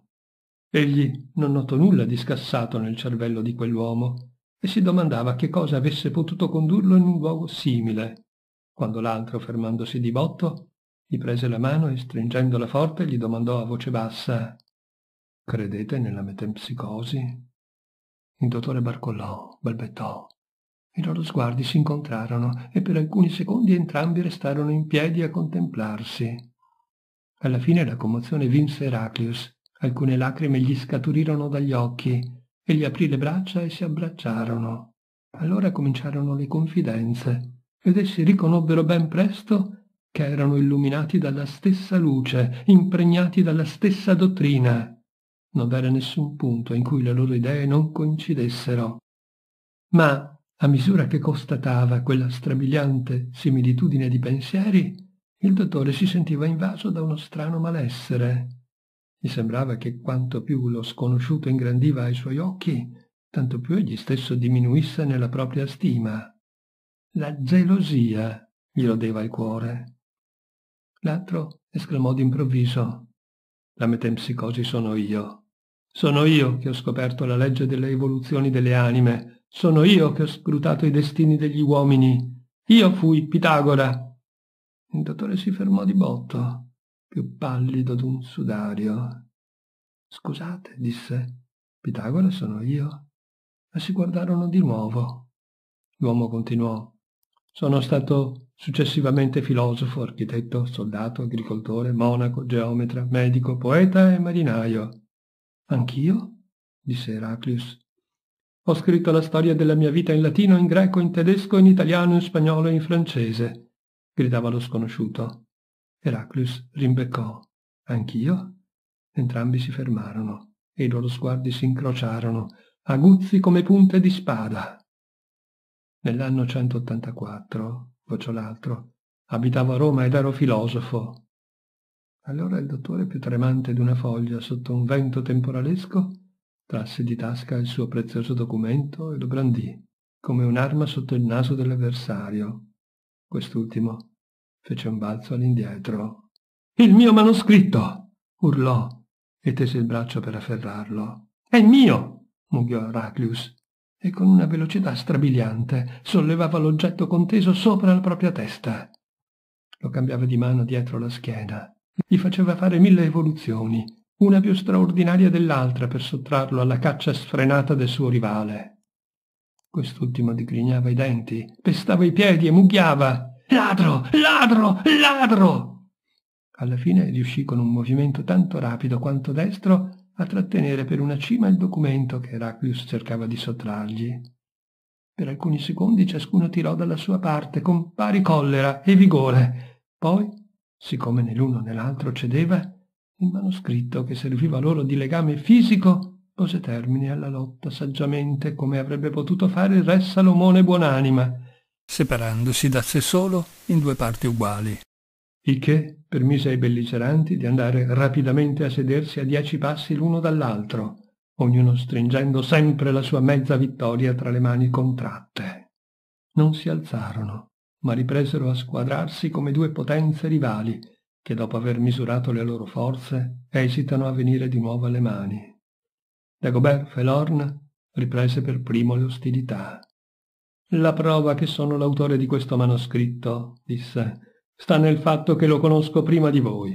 S1: Egli non notò nulla di scassato nel cervello di quell'uomo e si domandava che cosa avesse potuto condurlo in un luogo simile, quando l'altro, fermandosi di botto, gli prese la mano e stringendola forte gli domandò a voce bassa Credete nella metempsicosi? Il dottore barcollò, balbettò. I loro sguardi si incontrarono e per alcuni secondi entrambi restarono in piedi a contemplarsi. Alla fine la commozione vinse Heraclius. Alcune lacrime gli scaturirono dagli occhi. Egli aprì le braccia e si abbracciarono. Allora cominciarono le confidenze ed essi riconobbero ben presto che erano illuminati dalla stessa luce, impregnati dalla stessa dottrina non v'era nessun punto in cui le loro idee non coincidessero. Ma, a misura che constatava quella strabiliante similitudine di pensieri, il dottore si sentiva invaso da uno strano malessere. Gli sembrava che quanto più lo sconosciuto ingrandiva ai suoi occhi, tanto più egli stesso diminuisse nella propria stima. La gelosia gli rodeva il cuore. L'altro esclamò d'improvviso la metempsicosi sono io. Sono io che ho scoperto la legge delle evoluzioni delle anime, sono io che ho scrutato i destini degli uomini, io fui Pitagora. Il dottore si fermò di botto, più pallido d'un sudario. Scusate, disse, Pitagora sono io. Ma si guardarono di nuovo. L'uomo continuò. Sono stato successivamente filosofo, architetto, soldato, agricoltore, monaco, geometra, medico, poeta e marinaio. Anch'io? disse Heraclius. Ho scritto la storia della mia vita in latino, in greco, in tedesco, in italiano, in spagnolo e in francese, gridava lo sconosciuto. Heraclius rimbeccò. Anch'io? Entrambi si fermarono e i loro sguardi si incrociarono, aguzzi come punte di spada. Nell'anno 184, vociò l'altro, abitavo a Roma ed ero filosofo. Allora il dottore più tremante d'una foglia sotto un vento temporalesco trasse di tasca il suo prezioso documento e lo brandì come un'arma sotto il naso dell'avversario. Quest'ultimo fece un balzo all'indietro. Il mio manoscritto! urlò e tese il braccio per afferrarlo. È il mio! mugghiò Heraclius e con una velocità strabiliante sollevava l'oggetto conteso sopra la propria testa. Lo cambiava di mano dietro la schiena gli faceva fare mille evoluzioni, una più straordinaria dell'altra per sottrarlo alla caccia sfrenata del suo rivale. Quest'ultimo digrignava i denti, pestava i piedi e mugghiava. Ladro! Ladro! Ladro! Alla fine riuscì con un movimento tanto rapido quanto destro a trattenere per una cima il documento che Heraclius cercava di sottrargli. Per alcuni secondi ciascuno tirò dalla sua parte con pari collera e vigore, poi siccome né l'uno né l'altro cedeva, il manoscritto che serviva loro di legame fisico pose termine alla lotta saggiamente come avrebbe potuto fare il re Salomone Buonanima, separandosi da sé solo in due parti uguali. Il che permise ai belligeranti di andare rapidamente a sedersi a dieci passi l'uno dall'altro, ognuno stringendo sempre la sua mezza vittoria tra le mani contratte. Non si alzarono, ma ripresero a squadrarsi come due potenze rivali che dopo aver misurato le loro forze esitano a venire di nuovo alle mani. Dagobert Felorn riprese per primo le ostilità. La prova che sono l'autore di questo manoscritto, disse, sta nel fatto che lo conosco prima di voi.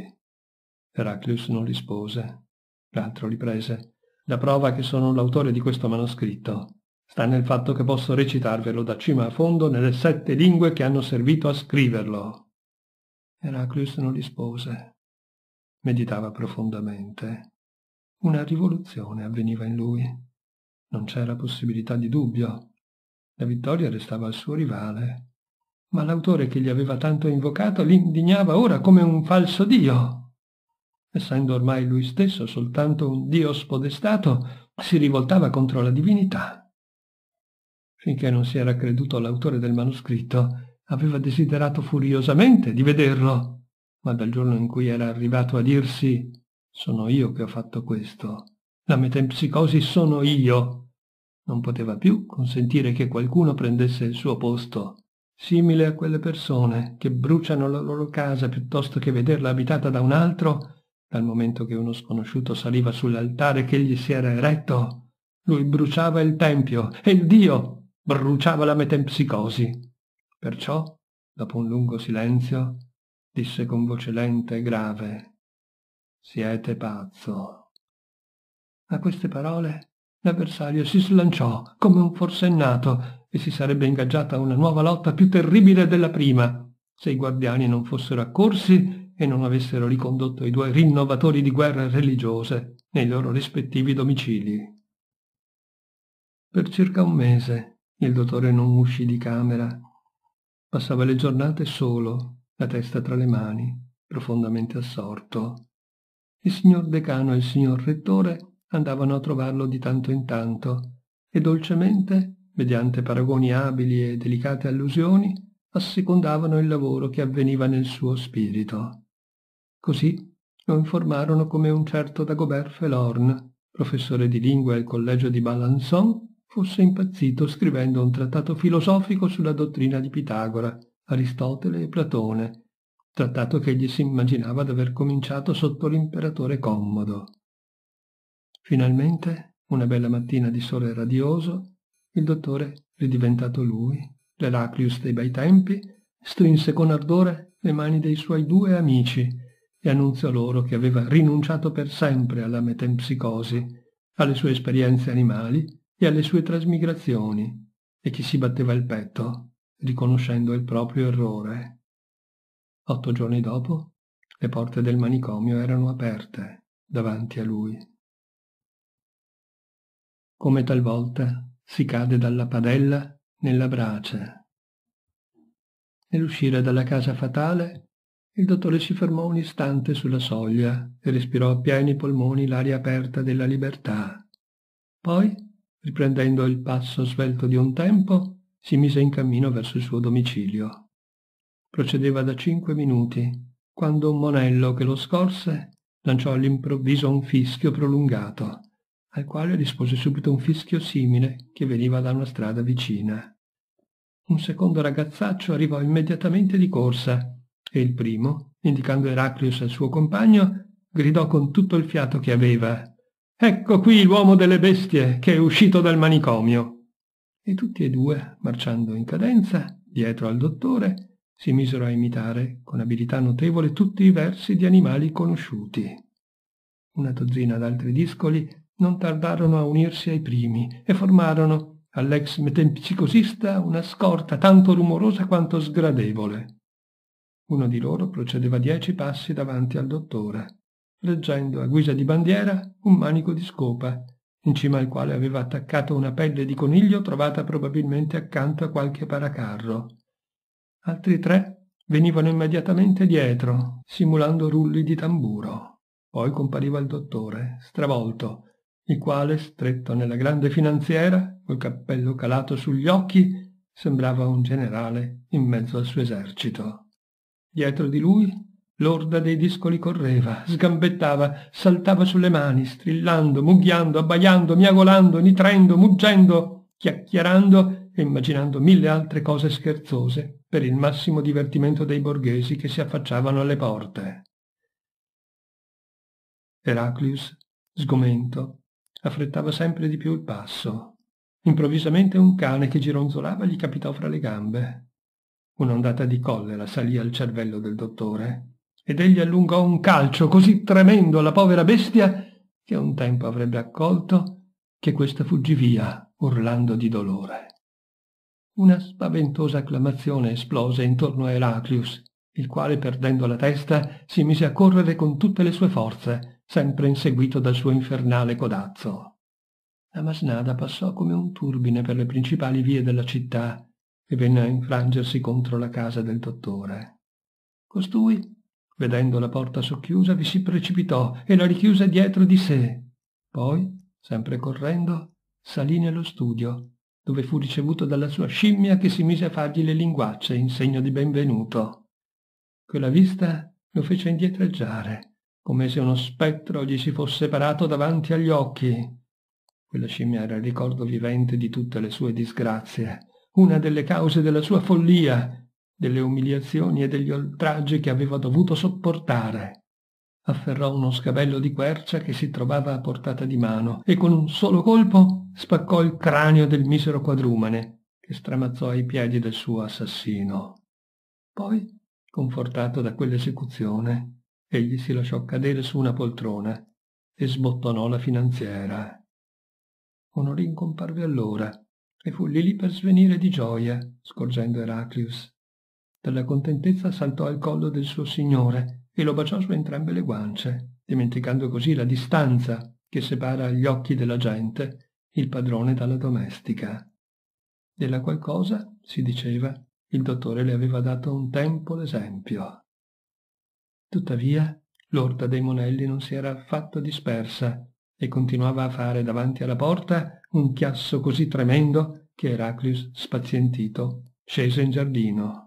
S1: Heraclius non rispose. L'altro riprese. La prova che sono l'autore di questo manoscritto sta nel fatto che posso recitarvelo da cima a fondo nelle sette lingue che hanno servito a scriverlo. Heraclius non rispose. Meditava profondamente. Una rivoluzione avveniva in lui. Non c'era possibilità di dubbio. La vittoria restava al suo rivale. Ma l'autore che gli aveva tanto invocato l'indignava ora come un falso dio. Essendo ormai lui stesso soltanto un dio spodestato, si rivoltava contro la divinità finché non si era creduto l'autore del manoscritto, aveva desiderato furiosamente di vederlo, ma dal giorno in cui era arrivato a dirsi «Sono io che ho fatto questo, la metempsicosi sono io», non poteva più consentire che qualcuno prendesse il suo posto simile a quelle persone che bruciano la loro casa piuttosto che vederla abitata da un altro, dal momento che uno sconosciuto saliva sull'altare che egli si era eretto, lui bruciava il tempio e il Dio bruciava la metempsicosi. Perciò, dopo un lungo silenzio, disse con voce lenta e grave «Siete pazzo!». A queste parole l'avversario si slanciò come un forsennato e si sarebbe ingaggiata una nuova lotta più terribile della prima, se i guardiani non fossero accorsi e non avessero ricondotto i due rinnovatori di guerre religiose nei loro rispettivi domicili. Per circa un mese il dottore non uscì di camera. Passava le giornate solo, la testa tra le mani, profondamente assorto. Il signor decano e il signor rettore andavano a trovarlo di tanto in tanto e dolcemente, mediante paragoni abili e delicate allusioni, assecondavano il lavoro che avveniva nel suo spirito. Così lo informarono come un certo Dagobert Felorn, professore di lingua al collegio di Balançon, fosse impazzito scrivendo un trattato filosofico sulla dottrina di Pitagora, Aristotele e Platone, trattato che egli si immaginava d'aver cominciato sotto l'imperatore Commodo. Finalmente, una bella mattina di sole radioso, il dottore, ridiventato lui, l'Eraclius dei bei tempi, strinse con ardore le mani dei suoi due amici e annunziò loro che aveva rinunciato per sempre alla metempsicosi, alle sue esperienze animali e alle sue trasmigrazioni, e che si batteva il petto, riconoscendo il proprio errore. Otto giorni dopo, le porte del manicomio erano aperte davanti a lui. Come talvolta si cade dalla padella nella brace. Nell'uscire dalla casa fatale, il dottore si fermò un istante sulla soglia e respirò a pieni polmoni l'aria aperta della libertà. Poi riprendendo il passo svelto di un tempo, si mise in cammino verso il suo domicilio. Procedeva da cinque minuti, quando un monello che lo scorse lanciò all'improvviso un fischio prolungato, al quale rispose subito un fischio simile che veniva da una strada vicina. Un secondo ragazzaccio arrivò immediatamente di corsa e il primo, indicando Heraclius al suo compagno, gridò con tutto il fiato che aveva Ecco qui l'uomo delle bestie che è uscito dal manicomio. E tutti e due, marciando in cadenza, dietro al dottore, si misero a imitare con abilità notevole tutti i versi di animali conosciuti. Una dozzina d'altri discoli non tardarono a unirsi ai primi e formarono, all'ex metempsicosista, una scorta tanto rumorosa quanto sgradevole. Uno di loro procedeva dieci passi davanti al dottore reggendo a guisa di bandiera un manico di scopa, in cima al quale aveva attaccato una pelle di coniglio trovata probabilmente accanto a qualche paracarro. Altri tre venivano immediatamente dietro, simulando rulli di tamburo. Poi compariva il dottore, stravolto, il quale, stretto nella grande finanziera, col cappello calato sugli occhi, sembrava un generale in mezzo al suo esercito. Dietro di lui L'orda dei discoli correva, sgambettava, saltava sulle mani, strillando, mugghiando, abbaiando, miagolando, nitrendo, muggendo, chiacchierando e immaginando mille altre cose scherzose per il massimo divertimento dei borghesi che si affacciavano alle porte. Heraclius, sgomento, affrettava sempre di più il passo. Improvvisamente un cane che gironzolava gli capitò fra le gambe. Un'ondata di collera salì al cervello del dottore ed egli allungò un calcio così tremendo alla povera bestia che un tempo avrebbe accolto che questa fuggì via urlando di dolore. Una spaventosa acclamazione esplose intorno a Heraclius, il quale perdendo la testa si mise a correre con tutte le sue forze, sempre inseguito dal suo infernale codazzo. La masnada passò come un turbine per le principali vie della città e venne a infrangersi contro la casa del dottore. Costui Vedendo la porta socchiusa, vi si precipitò e la richiuse dietro di sé. Poi, sempre correndo, salì nello studio, dove fu ricevuto dalla sua scimmia che si mise a fargli le linguacce in segno di benvenuto. Quella vista lo fece indietreggiare, come se uno spettro gli si fosse parato davanti agli occhi. Quella scimmia era il ricordo vivente di tutte le sue disgrazie, una delle cause della sua follia delle umiliazioni e degli oltraggi che aveva dovuto sopportare. Afferrò uno sgabello di quercia che si trovava a portata di mano e con un solo colpo spaccò il cranio del misero quadrumane che stramazzò ai piedi del suo assassino. Poi, confortato da quell'esecuzione, egli si lasciò cadere su una poltrona e sbottonò la finanziera. Onorin comparve allora e fu lì lì per svenire di gioia, scorgendo Heraclius, la contentezza saltò al collo del suo signore e lo baciò su entrambe le guance, dimenticando così la distanza che separa gli occhi della gente, il padrone dalla domestica. Della qualcosa, si diceva, il dottore le aveva dato un tempo l'esempio. Tuttavia, l'orta dei monelli non si era affatto dispersa e continuava a fare davanti alla porta un chiasso così tremendo che Heraclius, spazientito, scese in giardino.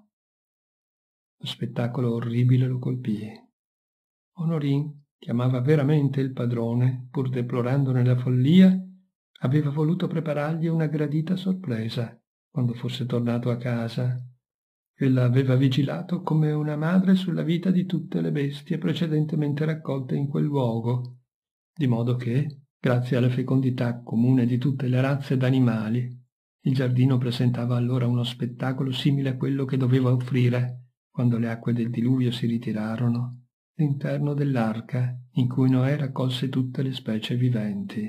S1: Lo spettacolo orribile lo colpì. Honorin, che amava veramente il padrone, pur deplorandone la follia, aveva voluto preparargli una gradita sorpresa quando fosse tornato a casa. Ella aveva vigilato come una madre sulla vita di tutte le bestie precedentemente raccolte in quel luogo, di modo che, grazie alla fecondità comune di tutte le razze d'animali, il giardino presentava allora uno spettacolo simile a quello che doveva offrire quando le acque del diluvio si ritirarono, l'interno dell'arca in cui Noè raccolse tutte le specie viventi.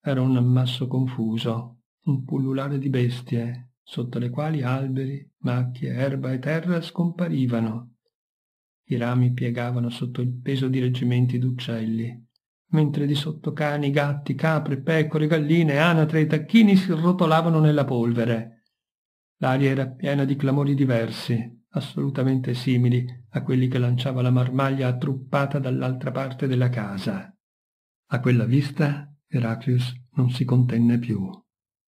S1: Era un ammasso confuso, un pullulare di bestie, sotto le quali alberi, macchie, erba e terra scomparivano. I rami piegavano sotto il peso di reggimenti d'uccelli, mentre di sotto cani, gatti, capre, pecore, galline, anatre e tacchini si rotolavano nella polvere. L'aria era piena di clamori diversi, assolutamente simili a quelli che lanciava la marmaglia attruppata dall'altra parte della casa. A quella vista Heraclius non si contenne più.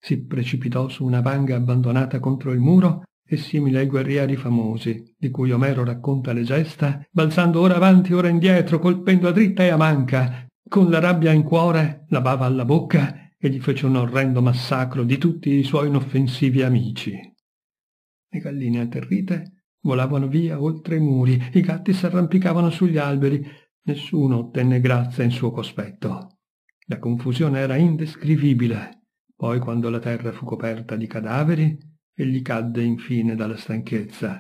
S1: Si precipitò su una vanga abbandonata contro il muro e simile ai guerrieri famosi, di cui Omero racconta le gesta, balzando ora avanti, ora indietro, colpendo a dritta e a manca, con la rabbia in cuore, la bava alla bocca e gli fece un orrendo massacro di tutti i suoi inoffensivi amici. Le galline atterrite Volavano via oltre i muri, i gatti si arrampicavano sugli alberi, nessuno ottenne grazia in suo cospetto. La confusione era indescrivibile. Poi, quando la terra fu coperta di cadaveri, egli cadde infine dalla stanchezza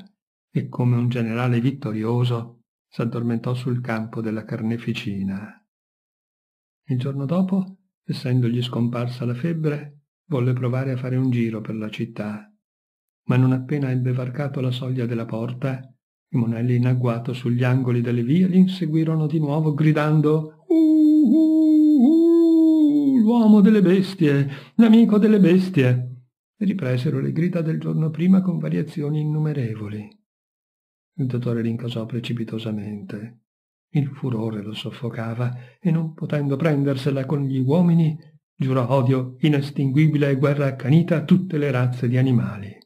S1: e, come un generale vittorioso, s'addormentò sul campo della carneficina. Il giorno dopo, essendogli scomparsa la febbre, volle provare a fare un giro per la città ma non appena ebbe varcato la soglia della porta, i monelli in agguato sugli angoli delle vie li inseguirono di nuovo gridando uh, uh, uh, l'uomo delle bestie, l'amico delle bestie, e ripresero le grida del giorno prima con variazioni innumerevoli. Il dottore rincasò precipitosamente. Il furore lo soffocava e non potendo prendersela con gli uomini, giurò odio inestinguibile e guerra accanita a tutte le razze di animali.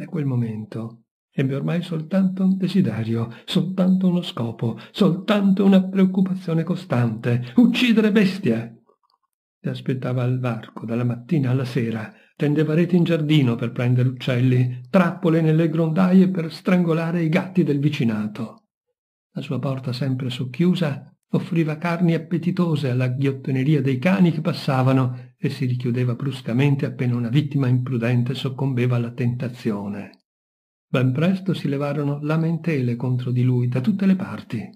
S1: Da quel momento ebbe ormai soltanto un desiderio, soltanto uno scopo, soltanto una preoccupazione costante, uccidere bestie. Si aspettava al varco dalla mattina alla sera, tendeva reti in giardino per prendere uccelli, trappole nelle grondaie per strangolare i gatti del vicinato. La sua porta sempre socchiusa offriva carni appetitose alla ghiottoneria dei cani che passavano e si richiudeva bruscamente appena una vittima imprudente soccombeva alla tentazione. Ben presto si levarono lamentele contro di lui da tutte le parti.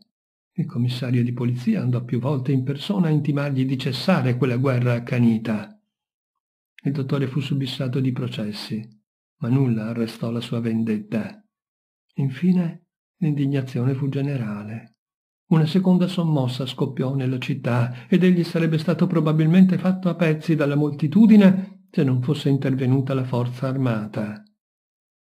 S1: Il commissario di polizia andò più volte in persona a intimargli di cessare quella guerra accanita. Il dottore fu subissato di processi, ma nulla arrestò la sua vendetta. Infine l'indignazione fu generale. Una seconda sommossa scoppiò nella città ed egli sarebbe stato probabilmente fatto a pezzi dalla moltitudine se non fosse intervenuta la forza armata.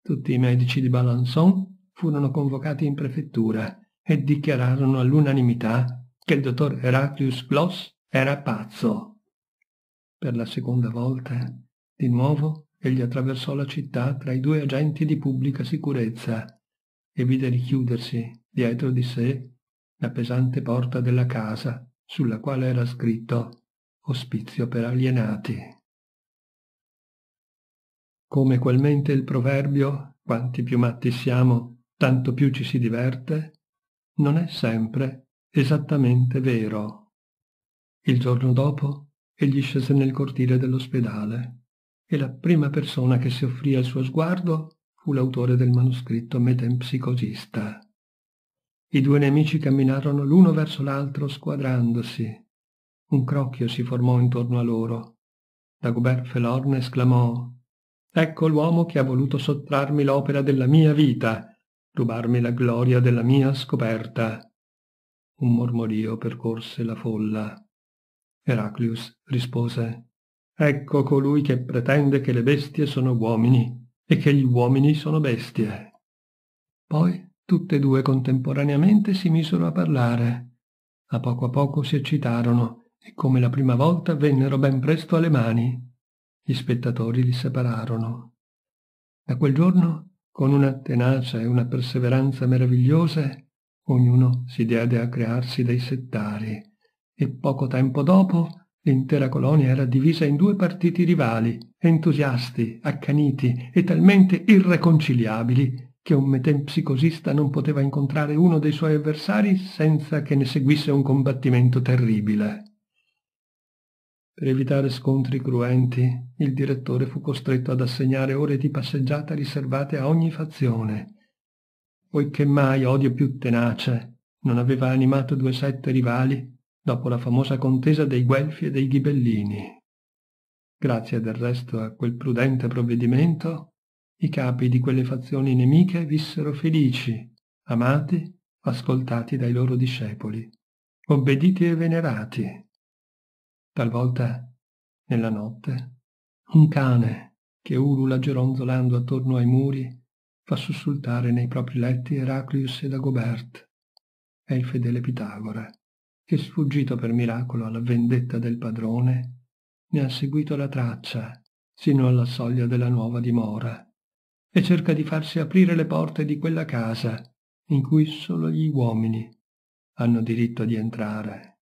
S1: Tutti i medici di Balançon furono convocati in prefettura e dichiararono all'unanimità che il dottor Heraclius Gloss era pazzo. Per la seconda volta, di nuovo, egli attraversò la città tra i due agenti di pubblica sicurezza e vide richiudersi dietro di sé la pesante porta della casa sulla quale era scritto ospizio per alienati. Come qualmente il proverbio, quanti più matti siamo, tanto più ci si diverte, non è sempre esattamente vero. Il giorno dopo egli scese nel cortile dell'ospedale e la prima persona che si offrì al suo sguardo fu l'autore del manoscritto metempsicosista. I due nemici camminarono l'uno verso l'altro squadrandosi. Un crocchio si formò intorno a loro. Dagobert Felorne esclamò Ecco l'uomo che ha voluto sottrarmi l'opera della mia vita, rubarmi la gloria della mia scoperta. Un mormorio percorse la folla. Heraclius rispose Ecco colui che pretende che le bestie sono uomini e che gli uomini sono bestie. Poi Tutte e due contemporaneamente si misero a parlare. A poco a poco si eccitarono e come la prima volta vennero ben presto alle mani. Gli spettatori li separarono. Da quel giorno, con una tenacia e una perseveranza meravigliose, ognuno si diede a crearsi dei settari e poco tempo dopo L'intera colonia era divisa in due partiti rivali, entusiasti, accaniti e talmente irreconciliabili che un metempsicosista non poteva incontrare uno dei suoi avversari senza che ne seguisse un combattimento terribile. Per evitare scontri cruenti, il direttore fu costretto ad assegnare ore di passeggiata riservate a ogni fazione, poiché mai odio più tenace non aveva animato due sette rivali dopo la famosa contesa dei Guelfi e dei Ghibellini. Grazie del resto a quel prudente provvedimento, i capi di quelle fazioni nemiche vissero felici, amati, ascoltati dai loro discepoli, obbediti e venerati. Talvolta, nella notte, un cane che ulula geronzolando attorno ai muri fa sussultare nei propri letti Heraclius ed Agobert. È il fedele Pitagora, che sfuggito per miracolo alla vendetta del padrone, ne ha seguito la traccia sino alla soglia della nuova dimora e cerca di farsi aprire le porte di quella casa in cui solo gli uomini hanno diritto di entrare.